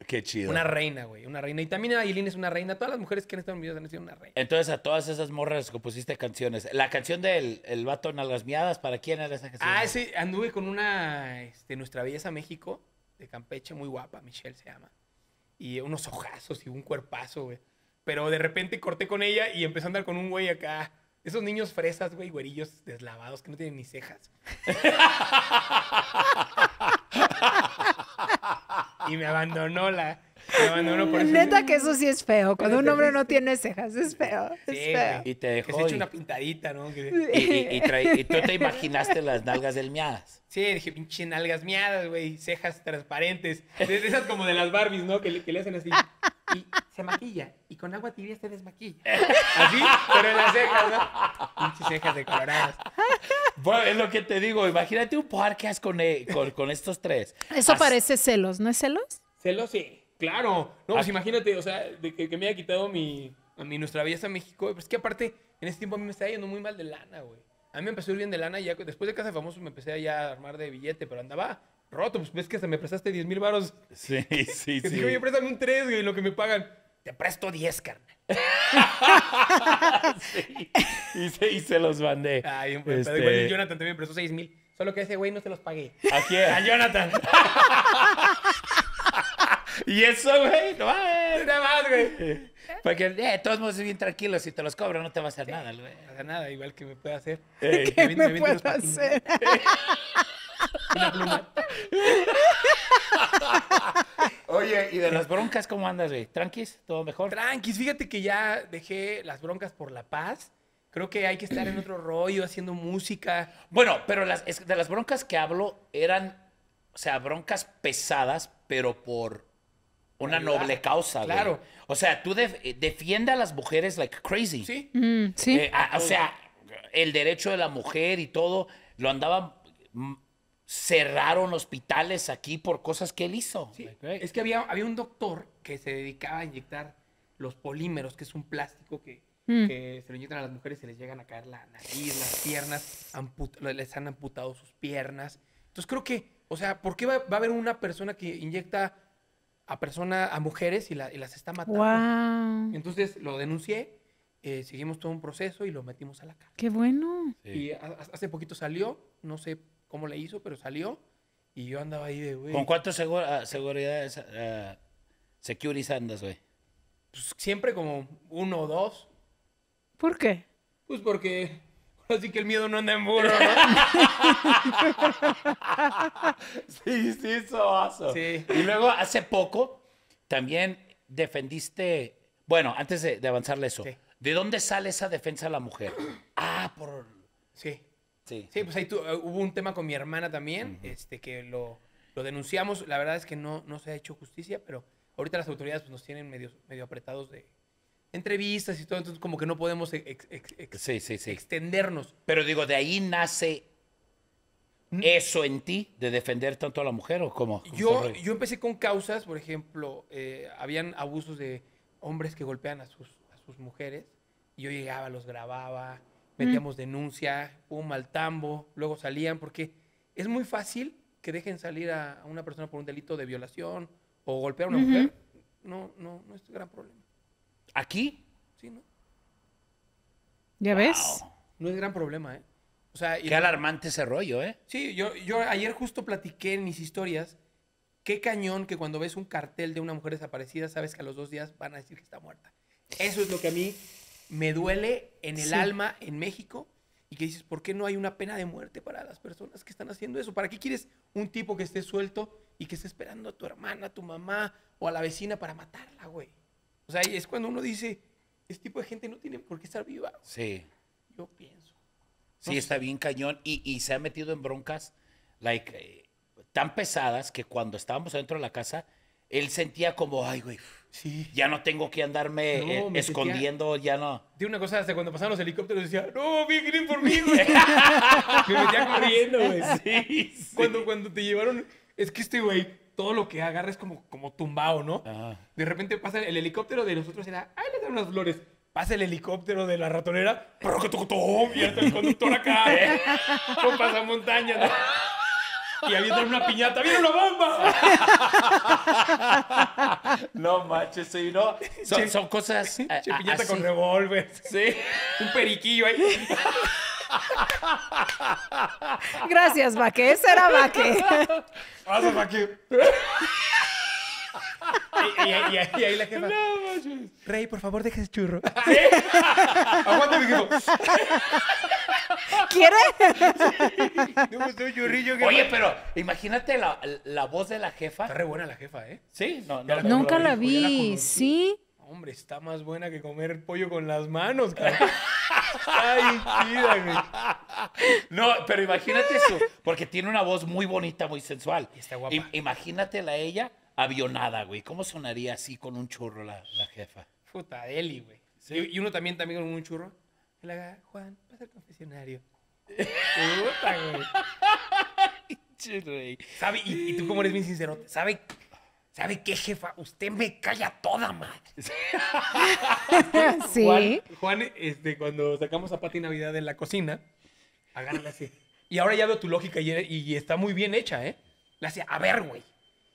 Qué chido. Una reina, güey. Una reina. Y también Aileen es una reina. Todas las mujeres que han estado en videos han sido una reina. Entonces, a todas esas morras que pusiste canciones. La canción del el vato las Miadas, ¿para quién era esa canción? Ah, sí. Anduve con una, de este, Nuestra Belleza México, de Campeche, muy guapa. Michelle se llama. Y unos ojazos y un cuerpazo, güey. Pero de repente corté con ella y empecé a andar con un güey acá esos niños fresas, güey, güerillos deslavados que no tienen ni cejas. y me abandonó la, Neta que eso sí es feo. Cuando un hombre no tiene cejas, es feo. es feo. Y te dejó. una pintadita, ¿no? Y, tú te imaginaste las nalgas del miadas. Sí, dije, pinche nalgas miadas, güey. Cejas transparentes. esas como de las Barbies, ¿no? Que, le hacen así. Y se maquilla. Y con agua tibia se desmaquilla. Así, pero en las cejas, ¿no? Pinches cejas decoradas Bueno, es lo que te digo. Imagínate un podcast con, eh, con, con estos tres. Eso parece celos, ¿no es celos? Celos, sí. Claro, no, pues imagínate, o sea, de que, me haya quitado mi, a mi Nuestra Belleza México, pero es que aparte, en ese tiempo a mí me estaba yendo muy mal de lana, güey. A mí me empezó a ir bien de lana, y ya después de Casa de me empecé ya a armar de billete, pero andaba roto, pues ves que hasta me prestaste 10 mil varos. Sí, sí, que sí. Dije, oye, un 3, güey, lo que me pagan. Te presto 10, carnal. sí. y, se, los mandé. Ay, un este... Jonathan también me prestó 6 mil. Solo que ese güey no se los pagué. ¿A quién? A Jonathan. Y eso, güey, no Nada más, güey. Porque, eh, todos modos bien tranquilo. si te los cobro no te va a hacer nada, güey. nada, igual que me puede hacer. ¿Qué me, puede hacer? Oye, ¿y de las broncas cómo andas, güey? ¿Tranquis? ¿Todo mejor? Tranquis, fíjate que ya dejé las broncas por la paz. Creo que hay que estar en otro rollo, haciendo música. Bueno, pero de las broncas que hablo eran, o sea, broncas pesadas, pero por una noble causa. Claro. O sea, tú eh, defiende a las mujeres like crazy. Sí. Mm, eh, o sea, el derecho de la mujer y todo, lo andaban mm, cerraron hospitales aquí por cosas que él hizo. Es que había, había un doctor que se dedicaba a inyectar los polímeros, que es un plástico que, mm. se lo inyectan a las mujeres y se les llegan a caer la nariz, las piernas, les han amputado sus piernas. Entonces creo que, o sea, ¿por qué va a haber una persona que inyecta a personas, a mujeres y, las está matando. Wow. Entonces lo denuncié, eh, seguimos todo un proceso y lo metimos a la cárcel. Qué bueno. Y hace poquito salió, no sé cómo le hizo, pero salió y yo andaba ahí de güey. ¿Con cuántas seguridades ah, seguridad ah, andas, güey? Pues siempre como uno o dos. ¿Por qué? Pues porque Así que el miedo no anda en burro, sí, sí, eso. Sí. Y luego hace poco también defendiste. Bueno, antes de, avanzarle eso, ¿de dónde sale esa defensa a la mujer? Ah, por. Sí. Sí. Sí, pues ahí eh, hubo un tema con mi hermana también, este, que lo, denunciamos. La verdad es que no, no se ha hecho justicia, pero ahorita las autoridades pues, nos tienen medio, medio apretados de entrevistas y todo, entonces como que no podemos extendernos. Pero digo, de ahí nace mm. eso en ti, de defender tanto a la mujer o cómo? yo, yo empecé con causas, por ejemplo, eh, habían abusos de hombres que golpean a sus, a sus mujeres y yo llegaba, los grababa, mm. metíamos denuncia, un mal tambo, luego salían, porque es muy fácil que dejen salir a, una persona por un delito de violación o golpear a una mujer. No, no, no es un gran problema. Aquí, ¿sí, no? ¿Ya ves? No es gran problema, ¿eh? O sea, Qué alarmante ese rollo, ¿eh? Sí, yo, yo ayer justo platiqué en mis historias qué cañón que cuando ves un cartel de una mujer desaparecida sabes que a los dos días van a decir que está muerta. Eso es lo que a mí me duele en el alma en México y que dices, ¿por qué no hay una pena de muerte para las personas que están haciendo eso? ¿Para qué quieres un tipo que esté suelto y que esté esperando a tu hermana, a tu mamá o a la vecina para matarla, güey? O sea, es cuando uno dice, este tipo de gente no tiene por qué estar viva. Sí. Yo pienso. Sí, está bien cañón. Y, y, se ha metido en broncas like, eh, tan pesadas que cuando estábamos adentro de la casa, él sentía como, ay, güey, sí. ya no tengo que andarme eh, escondiendo, ya no. De una cosa, hasta cuando pasaban los helicópteros decía, no, vienen por mí, güey. me metía corriendo, güey. Sí, Cuando, cuando te llevaron, es que este güey todo lo que agarra es como, como tumbado, ¿no? De repente pasa el helicóptero de nosotros, era, ¡ay, le dan unas flores! Pasa el helicóptero de la ratonera, ¡pero que tocó Y está el conductor acá, ¿eh? Con montaña! ¿no? y viene una piñata. ¡Viene una bomba! No manches, sí, no. Son, son cosas. Che, eh, piñata con revólver. Sí. Un periquillo ahí. Gracias, Vaque. Ese era Vaque. Y, ahí la jefa. Rey, por favor, déjese ese churro. ¿Sí? mi jefa. ¿Quieres? No, pues, churrillo. Oye, pero imagínate la, voz de la jefa. Está re buena la jefa, ¿eh? Sí, Nunca la vi, ¿sí? Hombre, está más buena que comer pollo con las manos, cara. Ay, tira, No, pero imagínate eso, porque tiene una voz muy bonita, muy sensual. Y está guapa. imagínatela ella avionada, güey. ¿Cómo sonaría así con un churro la, la jefa? Puta, Eli, güey. Y, uno también, también con un churro. La, Juan, vas al confesionario. Puta, güey. ¿Sabe? Y, y, tú cómo eres bien sincero, ¿sabe ¿Sabe qué, jefa? Usted me calla toda madre. sí. Juan, este, cuando sacamos a Pati Navidad de la cocina, agárrala así. Y ahora ya veo tu lógica y, está muy bien hecha, ¿eh? Le hacía, a ver, güey,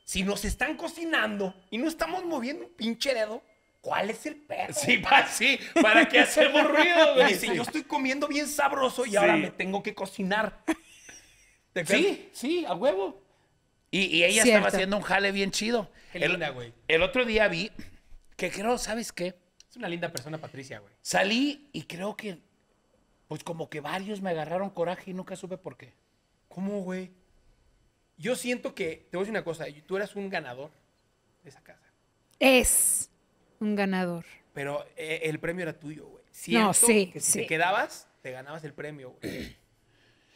si nos están cocinando y no estamos moviendo un pinche dedo, ¿cuál es el perro? Sí, sí, ¿para qué hacemos ruido, güey? Dice, yo estoy comiendo bien sabroso y ahora me tengo que cocinar. sí, sí, a huevo. Y, ella estaba haciendo un jale bien chido. Qué el, linda, güey. El otro día vi que creo, ¿sabes qué? Es una linda persona, Patricia, güey. Salí y creo que, pues como que varios me agarraron coraje y nunca supe por qué. ¿Cómo, güey? Yo siento que, te voy a decir una cosa, tú eras un ganador de esa casa. Es un ganador. Pero eh, el premio era tuyo, güey. no, sí, si te quedabas, te ganabas el premio, güey.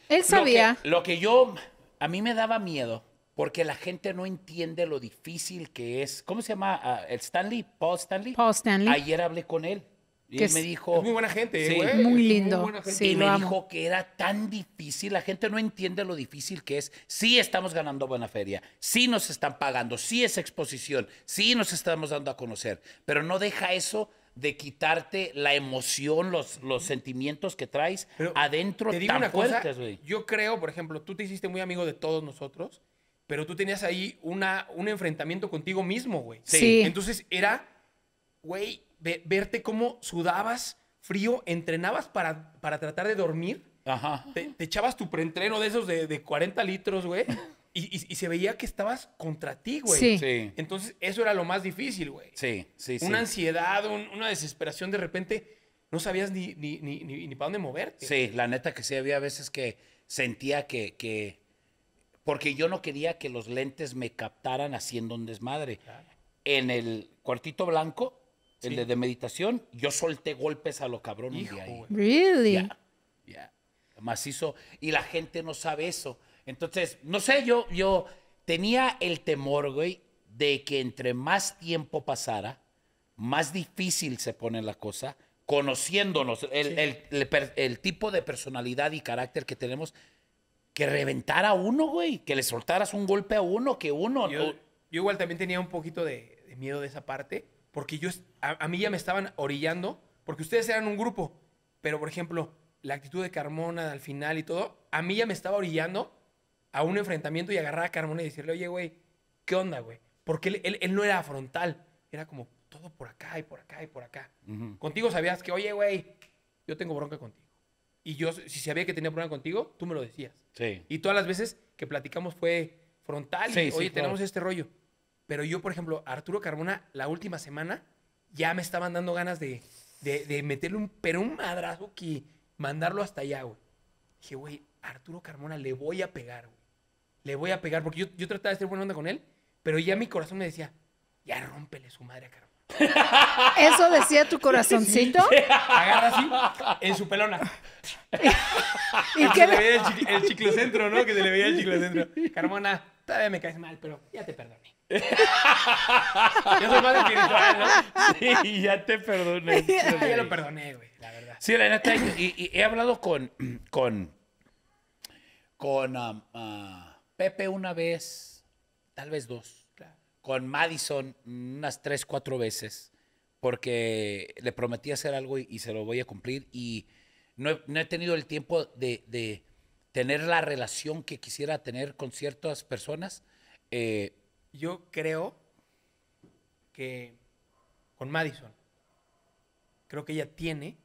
Él sabía. que, lo que yo, a mí me daba miedo porque la gente no entiende lo difícil que es. ¿Cómo se llama? Ah, ¿El Stanley? ¿Paul Stanley? Paul Stanley. Ayer hablé con él y él me dijo... muy buena gente. Muy lindo. y me dijo que era tan difícil. La gente no entiende lo difícil que es. Sí estamos ganando buena feria. Sí nos están pagando. Sí es exposición. Sí nos estamos dando a conocer. Pero no deja eso de quitarte la emoción, los, sentimientos que traes adentro te digo una cosa, Yo creo, por ejemplo, tú te hiciste muy amigo de todos nosotros pero tú tenías ahí una, un enfrentamiento contigo mismo, güey. Sí. Entonces era, güey, verte cómo sudabas frío, entrenabas para, para tratar de dormir. Ajá. Te, echabas tu preentreno de esos de, 40 litros, güey. Y, se veía que estabas contra ti, güey. Sí. Entonces, eso era lo más difícil, güey. Sí, sí, sí. Una ansiedad, una desesperación de repente. No sabías ni, ni, para dónde moverte. Sí, la neta que sí, había veces que sentía que, que porque yo no quería que los lentes me captaran haciendo un desmadre. En el cuartito blanco, el de, meditación, yo solté golpes a lo cabrón Hijo, un ahí. Really? Yeah, Y la gente no sabe eso. Entonces, no sé, yo, yo tenía el temor, güey, de que entre más tiempo pasara, más difícil se pone la cosa, conociéndonos, el tipo de personalidad y carácter que tenemos, que reventara a uno, güey, que le soltaras un golpe a uno, que uno... Yo, igual también tenía un poquito de, miedo de esa parte, porque yo, a, mí ya me estaban orillando, porque ustedes eran un grupo, pero por ejemplo, la actitud de Carmona al final y todo, a mí ya me estaba orillando a un enfrentamiento y agarrar a Carmona y decirle, oye, güey, ¿qué onda, güey? Porque él, no era frontal, era como todo por acá y por acá y por acá. Contigo sabías que, oye, güey, yo tengo bronca contigo. Y yo, si sabía que tenía problema contigo, tú me lo decías. Sí. Y todas las veces que platicamos fue frontal. Sí, y, Oye, tenemos este rollo. Pero yo, por ejemplo, Arturo Carmona, la última semana, ya me estaban dando ganas de, de, meterle un, pero un madrazo que mandarlo hasta allá, güey. Dije, güey, Arturo Carmona, le voy a pegar, güey. Le voy a pegar, porque yo, yo trataba de ser buena onda con él, pero ya mi corazón me decía, ya rómpele su madre a ¿Eso decía tu corazoncito? Agarra así, en su pelona. ¿Y, se le veía el, chicle, el ¿no? Que se le veía el ciclocentro. Carmona, todavía me caes mal, pero ya te perdoné. Yo soy más espiritual, ¿no? Sí, ya te perdoné. ya lo perdoné, güey, la verdad. Sí, la neta, y, y he hablado con, con, con um, ah, Pepe una vez, tal vez dos con Madison unas tres, cuatro veces, porque le prometí hacer algo y, se lo voy a cumplir. Y no he, no he tenido el tiempo de, de, tener la relación que quisiera tener con ciertas personas. Eh, yo creo que con Madison, creo que ella tiene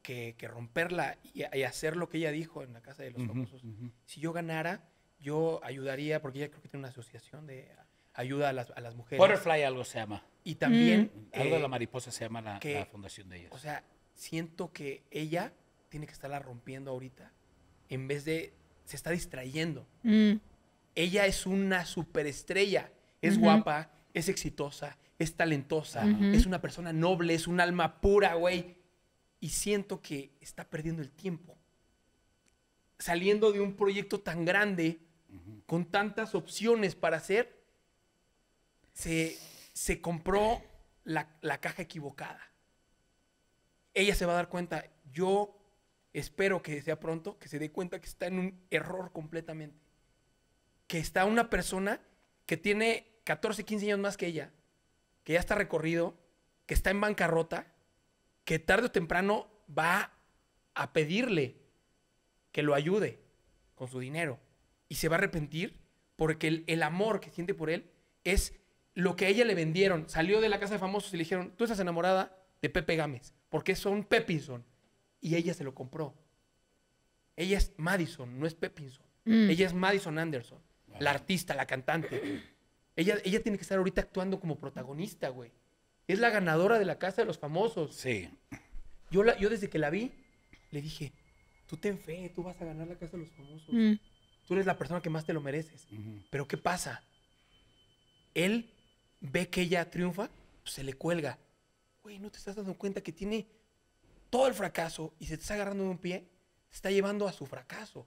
que, que, romperla y, hacer lo que ella dijo en la Casa de los Famosos. Si yo ganara, yo ayudaría, porque ella creo que tiene una asociación de ayuda a las, a las mujeres. Butterfly algo se llama. Y también... Mm. Eh, algo de la mariposa se llama la, fundación de ella. O sea, siento que ella tiene que estarla rompiendo ahorita en vez de... Se está distrayendo. Mm. Ella es una superestrella. Es guapa, es exitosa, es talentosa, es una persona noble, es un alma pura, güey. Y siento que está perdiendo el tiempo. Saliendo de un proyecto tan grande, con tantas opciones para hacer, se, se compró la, caja equivocada. Ella se va a dar cuenta, yo espero que sea pronto, que se dé cuenta que está en un error completamente. Que está una persona que tiene 14, 15 años más que ella, que ya está recorrido, que está en bancarrota, que tarde o temprano va a pedirle que lo ayude con su dinero y se va a arrepentir porque el, el amor que siente por él es lo que ella le vendieron. Salió de la casa de famosos y le dijeron, tú estás enamorada de Pepe Gámez, porque son Pepinson. Y ella se lo compró. Ella es Madison, no es Pepinson. Mm. Ella es Madison Anderson, la artista, la cantante. ella, ella tiene que estar ahorita actuando como protagonista, güey. Es la ganadora de la casa de los famosos. Sí. Yo, la, yo desde que la vi, le dije, tú ten fe, tú vas a ganar la casa de los famosos. Mm. Tú eres la persona que más te lo mereces. Pero ¿qué pasa? Él ve que ella triunfa, pues, se le cuelga. Güey, ¿no te estás dando cuenta que tiene todo el fracaso y se te está agarrando de un pie? Se está llevando a su fracaso.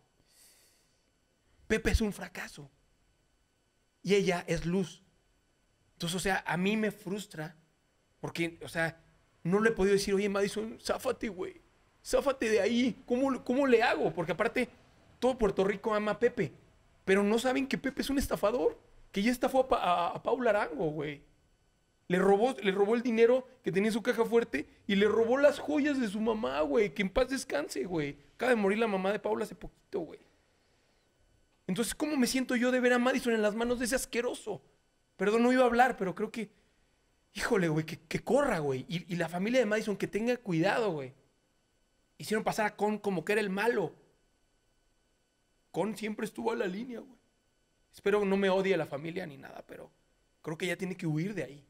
Pepe es un fracaso. Y ella es luz. Entonces, o sea, a mí me frustra porque, o sea, no le he podido decir, oye, Madison, záfate, güey. Záfate de ahí. ¿Cómo, ¿Cómo le hago? Porque aparte, todo Puerto Rico ama a Pepe. Pero no saben que Pepe es un estafador que ya esta fue a, Paula Arango, güey. Le robó, le robó el dinero que tenía en su caja fuerte y le robó las joyas de su mamá, güey. Que en paz descanse, güey. Acaba de morir la mamá de Paula hace poquito, güey. Entonces, ¿cómo me siento yo de ver a Madison en las manos de ese asqueroso? Perdón, no iba a hablar, pero creo que. Híjole, güey, que, corra, güey. Y, y, la familia de Madison que tenga cuidado, güey. Hicieron pasar a Con como que era el malo. Con siempre estuvo a la línea, güey. Espero no me odie la familia ni nada, pero creo que ya tiene que huir de ahí.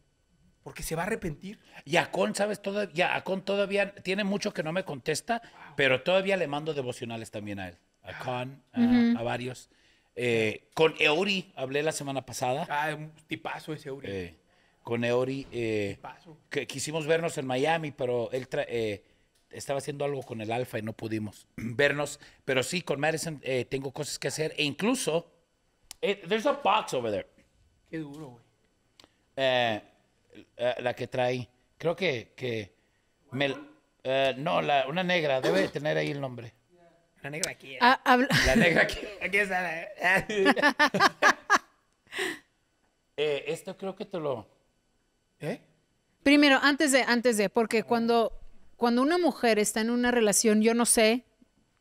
Porque se va a arrepentir. Y Con, ¿sabes? todo ya Con todavía tiene mucho que no me contesta, pero todavía le mando devocionales también a él. A ah. Con, a, varios. Eh, con Euri hablé la semana pasada. Ah, un tipazo ese Eori. Eh, con Euri. Eh, que, quisimos vernos en Miami, pero él estaba haciendo algo con el Alfa y no pudimos vernos. Pero sí, con Madison tengo cosas que hacer. E incluso eh, there's a box over there. Qué duro, güey. Eh, eh, la, que trae. Creo que. que no, una negra. Debe tener ahí el nombre. La negra aquí. Ah, la negra aquí. Aquí está la... esto creo que te lo. ¿Eh? Primero, antes de, antes de, porque ah. cuando, cuando una mujer está en una relación, yo no sé,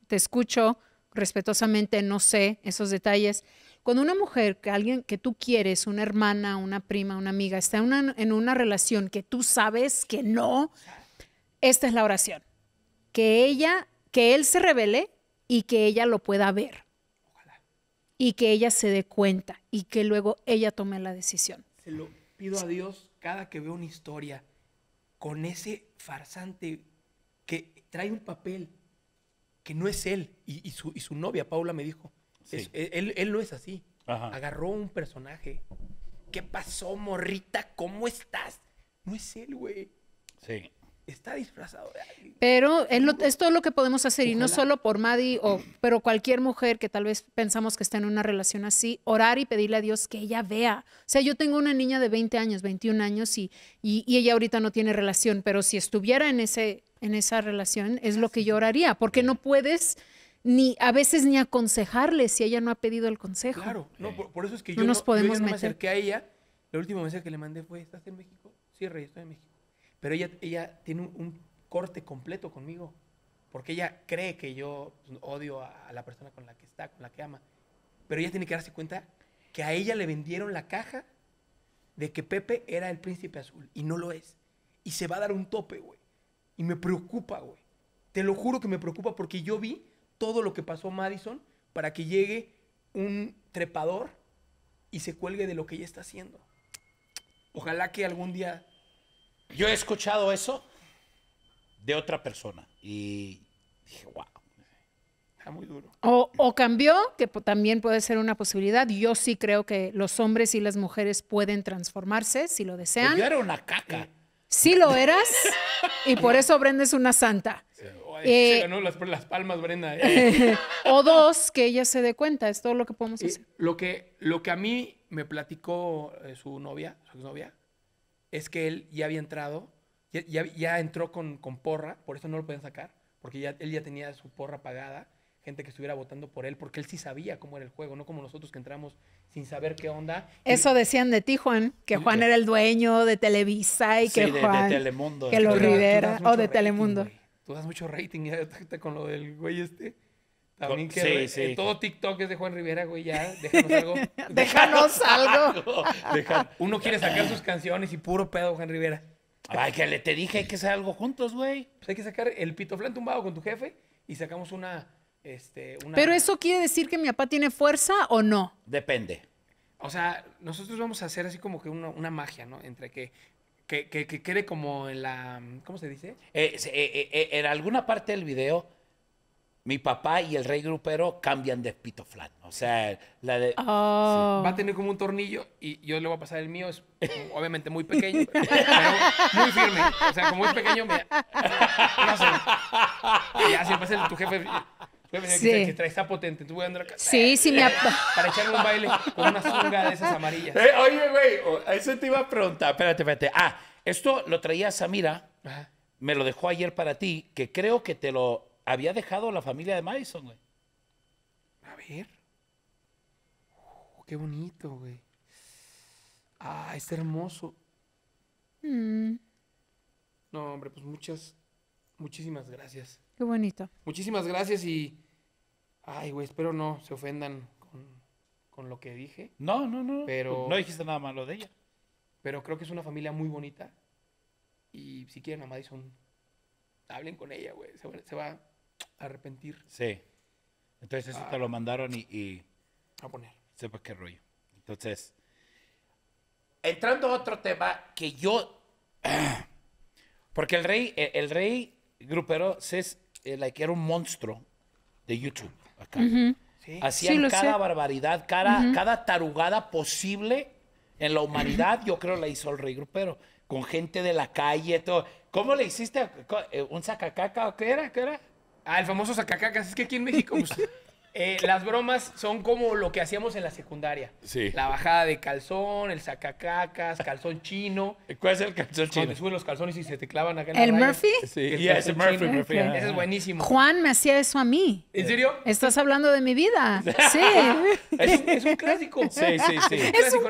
te escucho respetuosamente, no sé esos detalles, cuando una mujer, que alguien que tú quieres, una hermana, una prima, una amiga, está en una, relación que tú sabes que no, esta es la oración. Que ella, que él se revele y que ella lo pueda ver. Ojalá. Y que ella se dé cuenta y que luego ella tome la decisión. Se lo pido a Dios cada que veo una historia con ese farsante que trae un papel que no es él su, y su novia, Paula, me dijo, e, él, él, no es así. Agarró un personaje. ¿Qué pasó, morrita? ¿Cómo estás? No es él, güey. Sí. Está disfrazado de alguien. Pero es, es todo lo que podemos hacer y no solo por Maddie, o, pero cualquier mujer que tal vez pensamos que está en una relación así, orar y pedirle a Dios que ella vea. O sea, yo tengo una niña de 20 años, 21 años y, ella ahorita no tiene relación, pero si estuviera en, en esa relación es lo que yo oraría, porque no puedes ni a veces ni aconsejarle si ella no ha pedido el consejo. Claro, no, por, eso es que no yo, nos no, podemos yo Que me acerqué a ella. La última mensaje que le mandé fue, ¿estás en México? Sí, Rey, estoy en México. Pero ella, ella tiene un, corte completo conmigo, porque ella cree que yo pues, odio a, la persona con la que está, con la que ama. Pero ella tiene que darse cuenta que a ella le vendieron la caja de que Pepe era el príncipe azul, y no lo es. Y se va a dar un tope, güey. Y me preocupa, güey. Te lo juro que me preocupa porque yo vi todo lo que pasó Madison para que llegue un trepador y se cuelgue de lo que ella está haciendo. Ojalá que algún día... Yo he escuchado eso de otra persona y dije, wow. Está muy duro. O, cambió, que también puede ser una posibilidad. Yo sí creo que los hombres y las mujeres pueden transformarse si lo desean. yo era una caca. Sí lo eras y por eso Brenda es una santa. Eh, las, palmas, Brenda. ¿eh? o dos, que ella se dé cuenta, es todo lo que podemos hacer. Lo que, lo que a mí me platicó eh, su novia, su novia es que él ya había entrado, ya, ya, entró con, con, porra, por eso no lo pueden sacar, porque ya, él ya tenía su porra pagada, gente que estuviera votando por él, porque él sí sabía cómo era el juego, no como nosotros que entramos sin saber qué onda. Eso decían de ti, Juan, que Juan era el dueño de Televisa y que de Telemundo, que, lo Rivera, o de Telemundo tú das mucho rating ya con lo del güey este. También que sí, todo TikTok es de Juan Rivera, güey, ya, déjanos algo. déjanos algo. uno quiere sacar sus canciones y puro pedo, Juan Rivera. Ay, que le te dije, hay que hacer algo juntos, güey. Pues hay que sacar el pitoflán tumbado con tu jefe y sacamos este, una, Pero eso quiere decir que mi papá tiene fuerza o no? Depende. O sea, nosotros vamos a hacer así como que una, una magia, ¿no? Entre que que, quede como en la. ¿Cómo se dice? Eh, eh, eh, en alguna parte del video, mi papá y el rey grupero cambian de flat O sea, la de. Oh. Va a tener como un tornillo y yo le voy a pasar el mío. Es obviamente muy pequeño, pero muy firme. O sea, como muy pequeño, No sé. Y así tu jefe. Sí. Que, trae está potente. Tú voy andar acá. Sí, sí, me Para echarle un baile con una zunga de esas amarillas. Eh, oye, güey, eso te iba a preguntar. Espérate, espérate. Ah, esto lo traía Samira. Me lo dejó ayer para ti, que creo que te lo había dejado la familia de Madison, güey. A ver. Oh, qué bonito, güey. Ah, está hermoso. Mm. No, hombre, pues muchas, Muchísimas gracias. Qué bonito. Muchísimas gracias y. Ay, güey, espero no se ofendan con, lo que dije. No, no, no. Pero. No dijiste nada malo de ella. Pero creo que es una familia muy bonita. Y si quieren a Madison, hablen con ella, güey. Se, va a arrepentir. Sí. Entonces, eso te ah. lo mandaron y, A poner. Sepa qué rollo. Entonces. Entrando a otro tema que yo. Porque el rey, el rey grupero es eh, era un monstruo de YouTube acá. cada barbaridad, cada, cada tarugada posible en la humanidad, yo creo la hizo el rey grupero, con gente de la calle, todo. ¿Cómo le hiciste? Eh, ¿Un sacacaca qué era? ¿Qué era? Ah, el famoso sacacaca, es que aquí en México. Pues, Eh, las bromas son como lo que hacíamos en la secundaria. La bajada de calzón, el sacacacas, calzón chino. ¿Cuál es el calzón chino? Cuando suben los calzones y se te clavan acá en la ¿El Murphy? Sí, el ese Murphy, Ese es buenísimo. Juan me hacía eso a mí. ¿En serio? Estás hablando de mi vida. Sí. es, un clásico. Sí, sí, sí. Es un clásico. Es un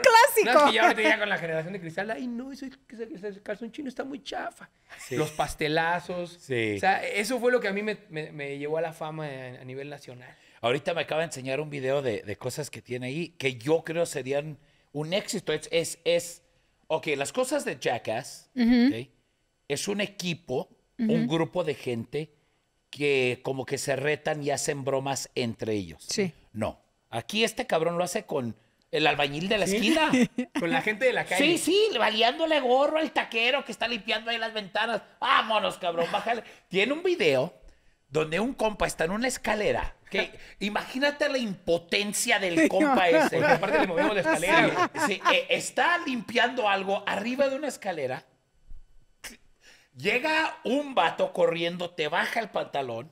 clásico. No, te con la generación de cristal. Ay, no, eso, ese calzón chino está muy chafa. Sí. Los pastelazos. Sí. O sea, eso fue lo que a mí me, me, llevó a la fama a nivel nacional. Ahorita me acaba de enseñar un video de, cosas que tiene ahí que yo creo serían un éxito. Es, es, ok, las cosas de Jackass es un equipo, un grupo de gente que como que se retan y hacen bromas entre ellos. Sí. No. Aquí este cabrón lo hace con el albañil de la esquina. Con la gente de la calle. Sí, sí, baleándole gorro al taquero que está limpiando ahí las ventanas. Vámonos, cabrón, bájale. Tiene un video donde un compa está en una escalera imagínate la impotencia del compa ese. Eh, está limpiando algo arriba de una escalera. Llega un vato corriendo, te baja el pantalón.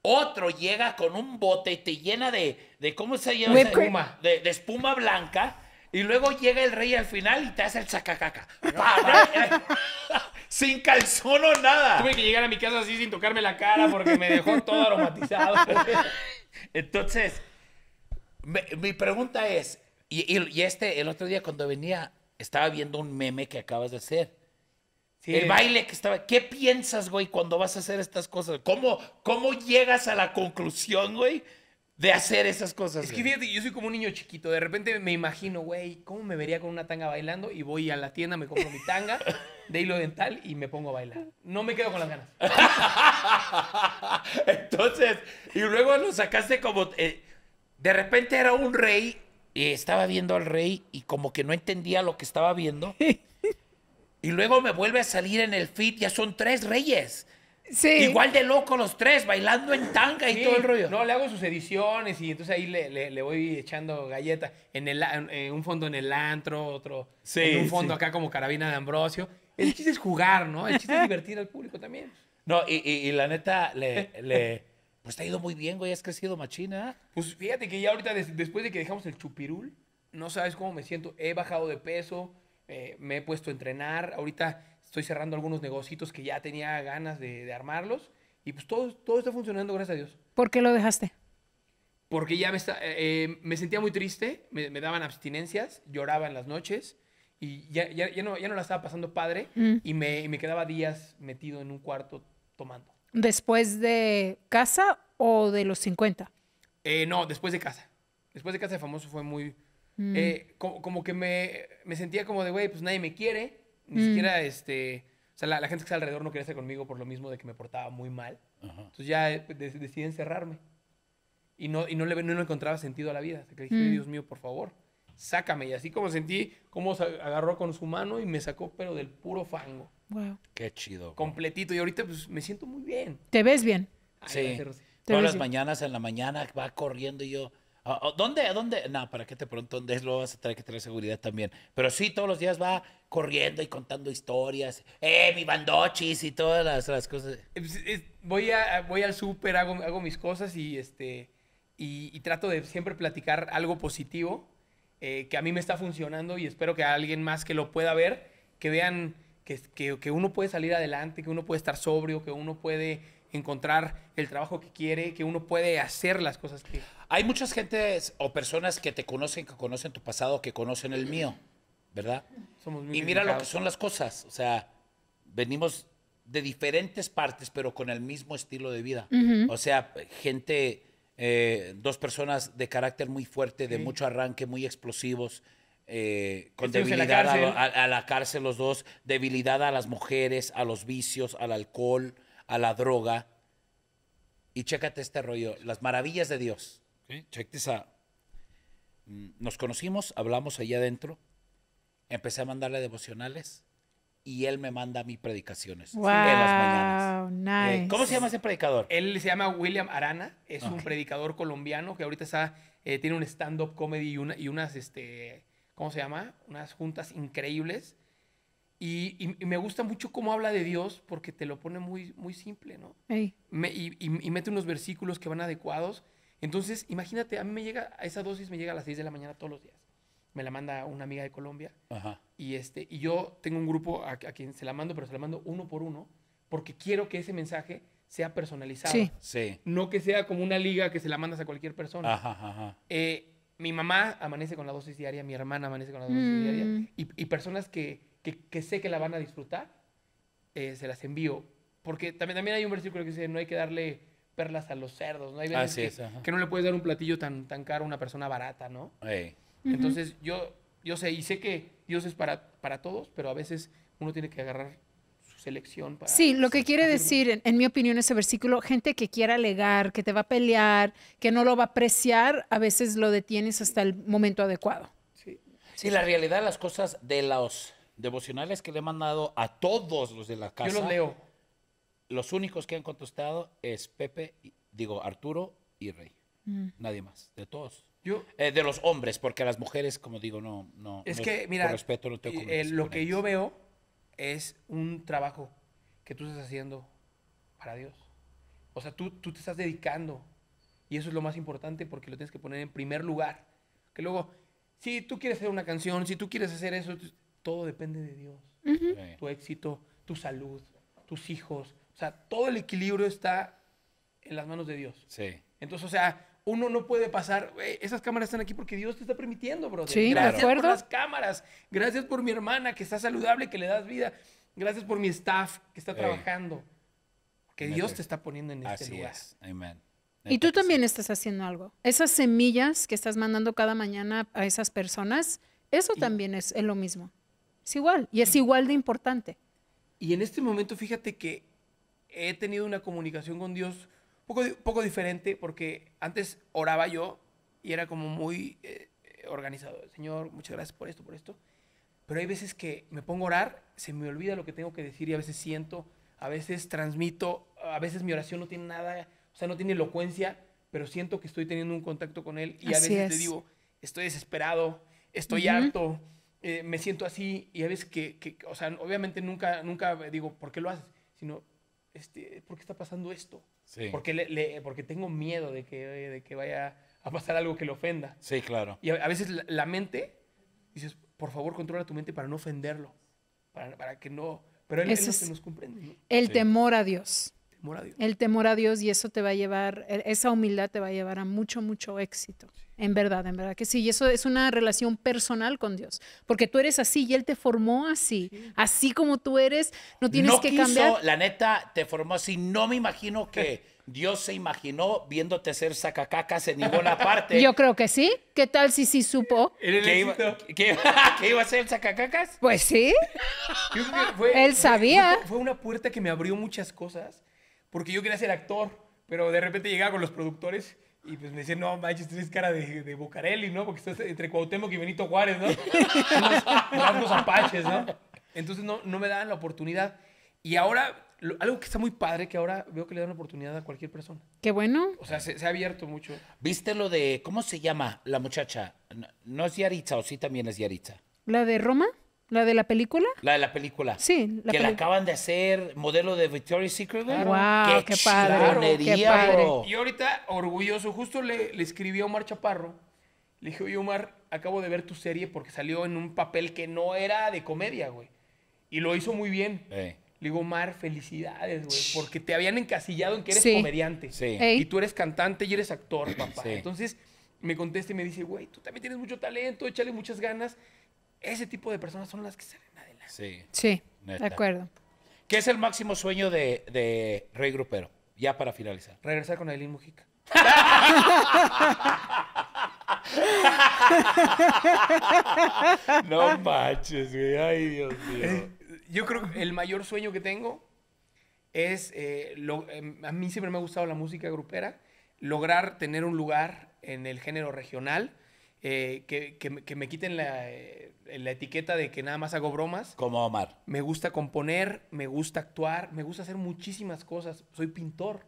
Otro llega con un bote y te llena de, de ¿cómo se llama? Espuma. De, espuma blanca. Y luego llega el rey al final y te hace el sacacaca. sin calzón o nada. Tuve que llegar a mi casa así sin tocarme la cara porque me dejó todo aromatizado. Entonces, mi pregunta es, y, este, el otro día cuando venía, estaba viendo un meme que acabas de hacer. El baile que estaba. ¿Qué piensas, güey, cuando vas a hacer estas cosas? ¿Cómo, cómo llegas a la conclusión, güey, de hacer esas cosas. Es que fíjate, yo soy como un niño chiquito. De repente me imagino, güey, ¿cómo me vería con una tanga bailando? Y voy a la tienda, me compro mi tanga de hilo dental y me pongo a bailar. No me quedo con las ganas. Entonces, y luego lo sacaste como... Eh, de repente era un rey y estaba viendo al rey y como que no entendía lo que estaba viendo. y luego me vuelve a salir en el feed, ya son tres reyes. Igual de loco los tres, bailando en tanca y todo el rollo. No, le hago sus ediciones y entonces ahí le, voy echando galletas. En, el, un fondo en el antro, otro. en un fondo acá como carabina de Ambrosio. El chiste es jugar, ¿no? El chiste es divertir al público también. No, y, la neta, le, pues te ha ido muy bien, güey. Has crecido machina. ¿eh? Pues fíjate que ya ahorita, después de que dejamos el chupirul, no sabes cómo me siento. He bajado de peso, eh, me he puesto a entrenar. Ahorita estoy cerrando algunos negocitos que ya tenía ganas de, armarlos y pues todo, todo está funcionando, gracias a Dios. ¿Por qué lo dejaste? Porque ya me, está, eh, eh, me sentía muy triste, me, daban abstinencias, lloraba en las noches y ya, ya, no, ya no la estaba pasando padre mm. y, me, me quedaba días metido en un cuarto tomando. ¿Después de casa o de los 50? Eh, no, después de casa. Después de casa de famoso fue muy... Mm. como, como, que me, me sentía como de, güey, pues nadie me quiere, ni siquiera, mm. este, o sea, la, gente que está alrededor no quería estar conmigo por lo mismo de que me portaba muy mal. Entonces ya eh, decidí encerrarme. Y no, y no le no, encontraba sentido a la vida. se que dije, mm. Dios mío, por favor, sácame. Y así como sentí como agarró con su mano y me sacó, pero del puro fango. Wow. Qué chido. Completito. Y ahorita pues me siento muy bien. ¿Te ves bien? sí. Todas las mañanas en la mañana va corriendo y yo, Ah, ah, ¿Dónde? ¿Dónde? No, para que te pregunto dónde lo vas a tener que tener seguridad también. Pero sí, todos los días va corriendo y contando historias. ¡Eh, mi bandochis! Y todas las, las cosas. Eh, pues, voy, a, voy al súper, hago, mis cosas y, este, y, trato de siempre platicar algo positivo eh, que a mí me está funcionando y espero que a alguien más que lo pueda ver, que vean que, que, que uno puede salir adelante, que uno puede estar sobrio, que uno puede encontrar el trabajo que quiere, que uno puede hacer las cosas que... Hay muchas gentes o personas que te conocen, que conocen tu pasado, que conocen el mío, ¿verdad? Somos y mira lo que son las cosas, o sea, venimos de diferentes partes, pero con el mismo estilo de vida. O sea, gente, eh, dos personas de carácter muy fuerte, de mucho arranque, muy explosivos, eh, con debilidad a, la cárcel los dos, debilidad a las mujeres, a los vicios, al alcohol a la droga. Y chécate este rollo, las maravillas de Dios. esa mm, Nos conocimos, hablamos allá adentro, empecé a mandarle devocionales y él me manda a predicaciones eh, ¿Cómo se llama ese predicador? Él se llama William Arana, es ah. un predicador colombiano que ahorita está, eh, tiene un stand-up comedy y, y unas, este, ¿cómo se llama? Unas juntas increíbles. Y, me gusta mucho cómo habla de Dios porque te lo pone muy, muy simple, ¿no? Me, y, mete unos versículos que van adecuados. Entonces, imagínate, a mí me llega, a esa dosis me llega a las 6 de la mañana todos los días. Me la manda una amiga de Colombia. Ajá. Y, este, y yo tengo un grupo a, quien se la mando, pero se la mando uno por uno porque quiero que ese mensaje sea personalizado. Sí. sí. No que sea como una liga que se la mandas a cualquier persona. Ajá, ajá. Eh, mi mamá amanece con la dosis diaria, mi hermana amanece con la dosis mm. diaria. Y, y personas que que, sé que la van a disfrutar, eh, se las envío. Porque también, también hay un versículo que dice, no hay que darle perlas a los cerdos, ¿no? Hay que, que, no le puedes dar un platillo tan, tan caro a una persona barata, ¿no? Entonces yo, yo sé y sé que Dios es para, para todos, pero a veces uno tiene que agarrar su selección. Para sí, lo que quiere decir, en, mi opinión, ese versículo, gente que quiera alegar, que te va a pelear, que no lo va a apreciar, a veces lo detienes hasta el momento adecuado. Sí, sí la realidad las cosas de los devocionales que le he mandado a todos los de la casa. Yo los leo. Los únicos que han contestado es Pepe, digo, Arturo y Rey. Mm. Nadie más, de todos. Yo, eh, de los hombres, porque a las mujeres, como digo, no. no es que, mira, respeto, eh, eh, lo que yo veo es un trabajo que tú estás haciendo para Dios. O sea, tú, tú te estás dedicando. Y eso es lo más importante porque lo tienes que poner en primer lugar. Que luego, si tú quieres hacer una canción, si tú quieres hacer eso, todo depende de Dios. Tu éxito, tu salud, tus hijos. O sea, todo el equilibrio está en las manos de Dios. Sí. Entonces, o sea, uno no puede pasar, esas cámaras están aquí porque Dios te está permitiendo, bro. Sí, de acuerdo. por las cámaras, gracias por mi hermana que está saludable, que le das vida, gracias por mi staff que está trabajando, que Dios te está poniendo en este Así Es. Amén. Y tú también estás haciendo algo. Esas semillas que estás mandando cada mañana a esas personas, eso también es, lo mismo. Es igual y es igual de importante. Y en este momento, fíjate que he tenido una comunicación con Dios poco, poco diferente, porque antes oraba yo y era como muy eh, organizado. Señor, muchas gracias por esto, por esto. Pero hay veces que me pongo a orar, se me olvida lo que tengo que decir y a veces siento, a veces transmito, a veces mi oración no tiene nada, o sea, no tiene elocuencia, pero siento que estoy teniendo un contacto con Él y a veces le te digo, estoy desesperado, estoy harto eh, me siento así y a veces que, que, o sea, obviamente nunca, nunca digo, ¿por qué lo haces? Sino, este, ¿por qué está pasando esto? Porque, porque tengo miedo de que, vaya a pasar algo que le ofenda. Sí, claro. Y a, veces la, mente, dices, por favor, controla tu mente para no ofenderlo, para, que no... Pero él, no se nos comprende. El temor a Dios. El temor a Dios y eso te va a llevar, e-, esa humildad te va a llevar a mucho, mucho éxito. En verdad, en verdad que sí. Y eso es una relación personal con Dios, porque tú eres así y Él te formó así, así como tú eres, no tienes que cambiar. La neta, te formó así. No me imagino que Dios se imaginó viéndote ser sacacacas en ninguna parte. Yo creo que sí. ¿Qué tal si sí supo? ¿Qué iba, a ser sacacacas? Pues sí. Él sabía. fue, una puerta que me abrió muchas cosas porque yo quería ser actor, pero de repente llegaba con los productores y pues me decían, no manches, tienes cara de, de ¿no? Porque estás entre Cuauhtémoc y Benito Juárez, ¿no? Los apaches, ¿no? Entonces no, no me daban la oportunidad. Y ahora, algo que está muy padre, que ahora veo que le dan la oportunidad a cualquier persona. Qué bueno. O sea, se, ha abierto mucho. ¿Viste lo de, ¿cómo se llama la muchacha? No, no es Yaritza, o sí también es Yaritza. ¿La de Roma? ¿La de la película? La de la película. Sí. La que la acaban de hacer modelo de Victoria's Secret. Wow, qué, padre. Qué padre. Y ahorita, orgulloso, justo le, le escribí a Omar Chaparro. Le dije, oye, Omar, acabo de ver tu serie porque salió en un papel que no era de comedia, güey. Y lo hizo muy bien. Le digo, Omar, felicidades, güey, porque te habían encasillado en que eres comediante. Sí. Y tú eres cantante y eres actor, papá. Entonces me contesta y me dice, güey, tú también tienes mucho talento, échale muchas ganas. Ese tipo de personas son las que salen adelante. Sí. Sí, de acuerdo. ¿Qué es el máximo sueño de, Rey Grupero? Ya para finalizar. Regresar con Aileen Mujica. no manches, güey. Ay, Dios mío. Eh, yo creo que el mayor sueño que tengo es. Eh, em, a mí siempre me ha gustado la música grupera. Lograr tener un lugar en el género regional eh, que, me quiten la, eh, la, etiqueta de que nada más hago bromas. Como Omar. Me gusta componer, me gusta actuar, me gusta hacer muchísimas cosas. Soy pintor.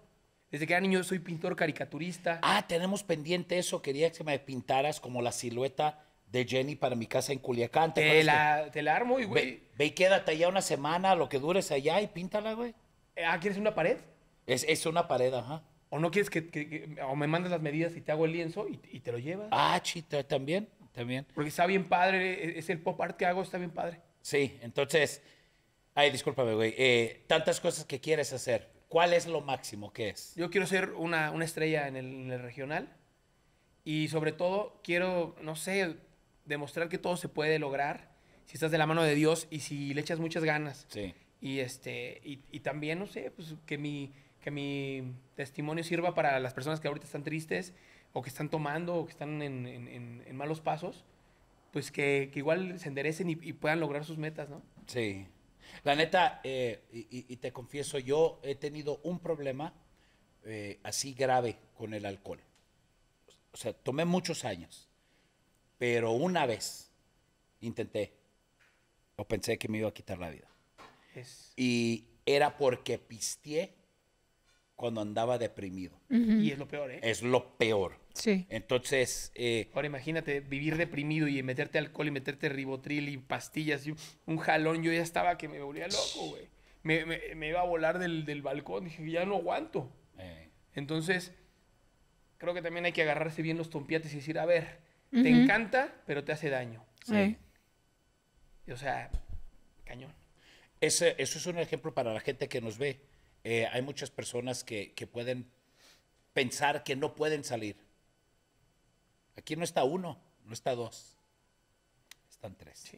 Desde que era niño soy pintor caricaturista. Ah, tenemos pendiente eso. Quería que me pintaras como la silueta de Jenny para mi casa en Culiacán. Te, la, armo y güey. Ve, y quédate allá una semana, lo que dures allá y píntala, güey. Ah, ¿quieres una pared? Es, es una pared, ajá. O no quieres que, o me mandas las medidas y te hago el lienzo y, te lo llevas. Ah, chita, también, también. Porque está bien padre, e, es el pop art que hago, está bien padre. Sí, entonces, ay, discúlpame, güey, eh, tantas cosas que quieres hacer, ¿cuál es lo máximo que es? Yo quiero ser una, estrella en el, regional y sobre todo quiero, no sé, demostrar que todo se puede lograr si estás de la mano de Dios y si le echas muchas ganas. Sí. Y este, y también, no sé, pues que mi que mi testimonio sirva para las personas que ahorita están tristes o que están tomando o que están en, malos pasos, pues que, igual se enderecen y, puedan lograr sus metas, ¿no? Sí. La neta, eh, y, te confieso, yo he tenido un problema eh, así grave con el alcohol. O sea, tomé muchos años, pero una vez intenté o pensé que me iba a quitar la vida. Y era porque pisteé cuando andaba deprimido. Y es lo peor, ¿eh? Es lo peor. Sí. Entonces. Eh, Ahora imagínate vivir deprimido y meterte alcohol y meterte ribotril y pastillas y un jalón. Yo ya estaba que me volvía loco, güey. Me, iba a volar del, balcón. Dije, ya no aguanto. Eh. Entonces, creo que también hay que agarrarse bien los tompiates y decir, a ver, te encanta, pero te hace daño. Sí. O sea, cañón. eso es un ejemplo para la gente que nos ve. Eh, hay muchas personas que, pueden pensar que no pueden salir. Aquí no está uno, no está dos, están tres.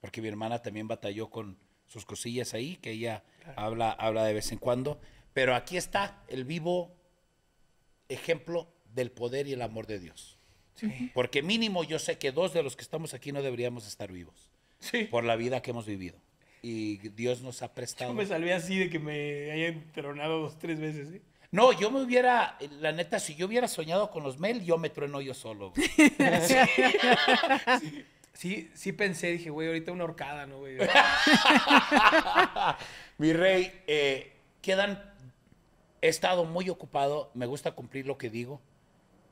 Porque mi hermana también batalló con sus cosillas ahí, que ella habla, habla de vez en cuando. Pero aquí está el vivo ejemplo del poder y el amor de Dios. Porque mínimo yo sé que dos de los que estamos aquí no deberíamos estar vivos. Sí. Por la vida que hemos vivido y Dios nos ha prestado. Yo me salvé así de que me hayan tronado dos, tres veces. ¿eh? No, yo me hubiera, la neta, si yo hubiera soñado con los Mel, yo me trueno yo solo. sí. sí. pensé, dije, güey, ahorita una horcada, ¿no, güey? Mi rey, eh, quedan. He estado muy ocupado, me gusta cumplir lo que digo.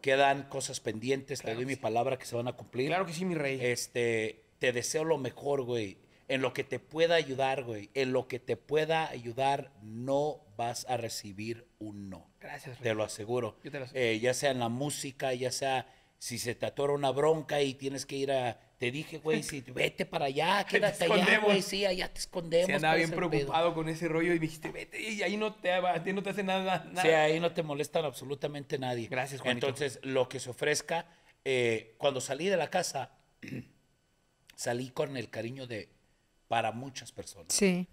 Quedan cosas pendientes, te doy mi palabra que se van a cumplir. Claro que sí, mi rey. Este, te deseo lo mejor, güey en lo que te pueda ayudar, güey, en lo que te pueda ayudar, no vas a recibir un no. Gracias. güey. Te lo aseguro. Eh, ya sea en la música, ya sea si se te atora una bronca y tienes que ir a... Te dije, güey, si vete para allá, quédate allá, güey, sí, allá te escondemos. Se andaba bien preocupado con ese rollo y dijiste, vete, y ahí no te, hace nada, Sí, ahí no te molestan absolutamente nadie. Gracias, Juanito. Entonces, lo que se ofrezca, eh, cuando salí de la casa, salí con el cariño de para muchas personas. Sí.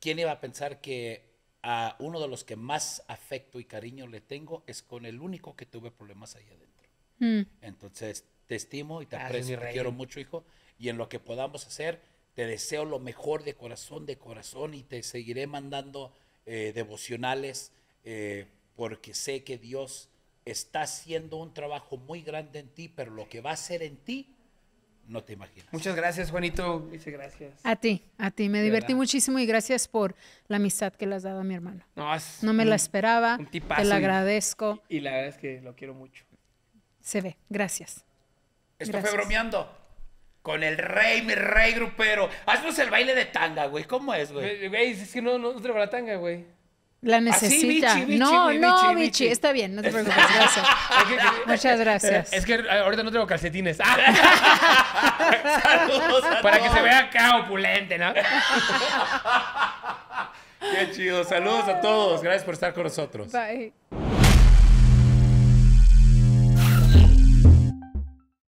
¿Quién iba a pensar que a uno de los que más afecto y cariño le tengo es con el único que tuve problemas ahí adentro? Mm. Entonces, te estimo y te ah, aprecio y te quiero mucho, hijo, y en lo que podamos hacer, te deseo lo mejor de corazón, de corazón, y te seguiré mandando eh, devocionales eh, porque sé que Dios está haciendo un trabajo muy grande en ti, pero lo que va a hacer en ti no te imaginas. Muchas gracias, Juanito. Dice gracias. A ti, a ti. Me divertí muchísimo y gracias por la amistad que le has dado a mi hermano. No, me la esperaba. Un te la agradezco. Y, la verdad es que lo quiero mucho. Se ve. Gracias. Esto fue bromeando. Con el rey, mi rey grupero. Haznos el baile de tanga, güey. ¿Cómo es, güey? Güey, es que no, no, no la tanga, güey. La necesita. no, no, bichi, Está bien, no te preocupes. Gracias. Muchas gracias. Es que eh, ahorita no tengo calcetines. Saludos Para que se vea acá opulente, ¿no? Qué chido. Saludos a todos. Gracias por estar con nosotros. Bye.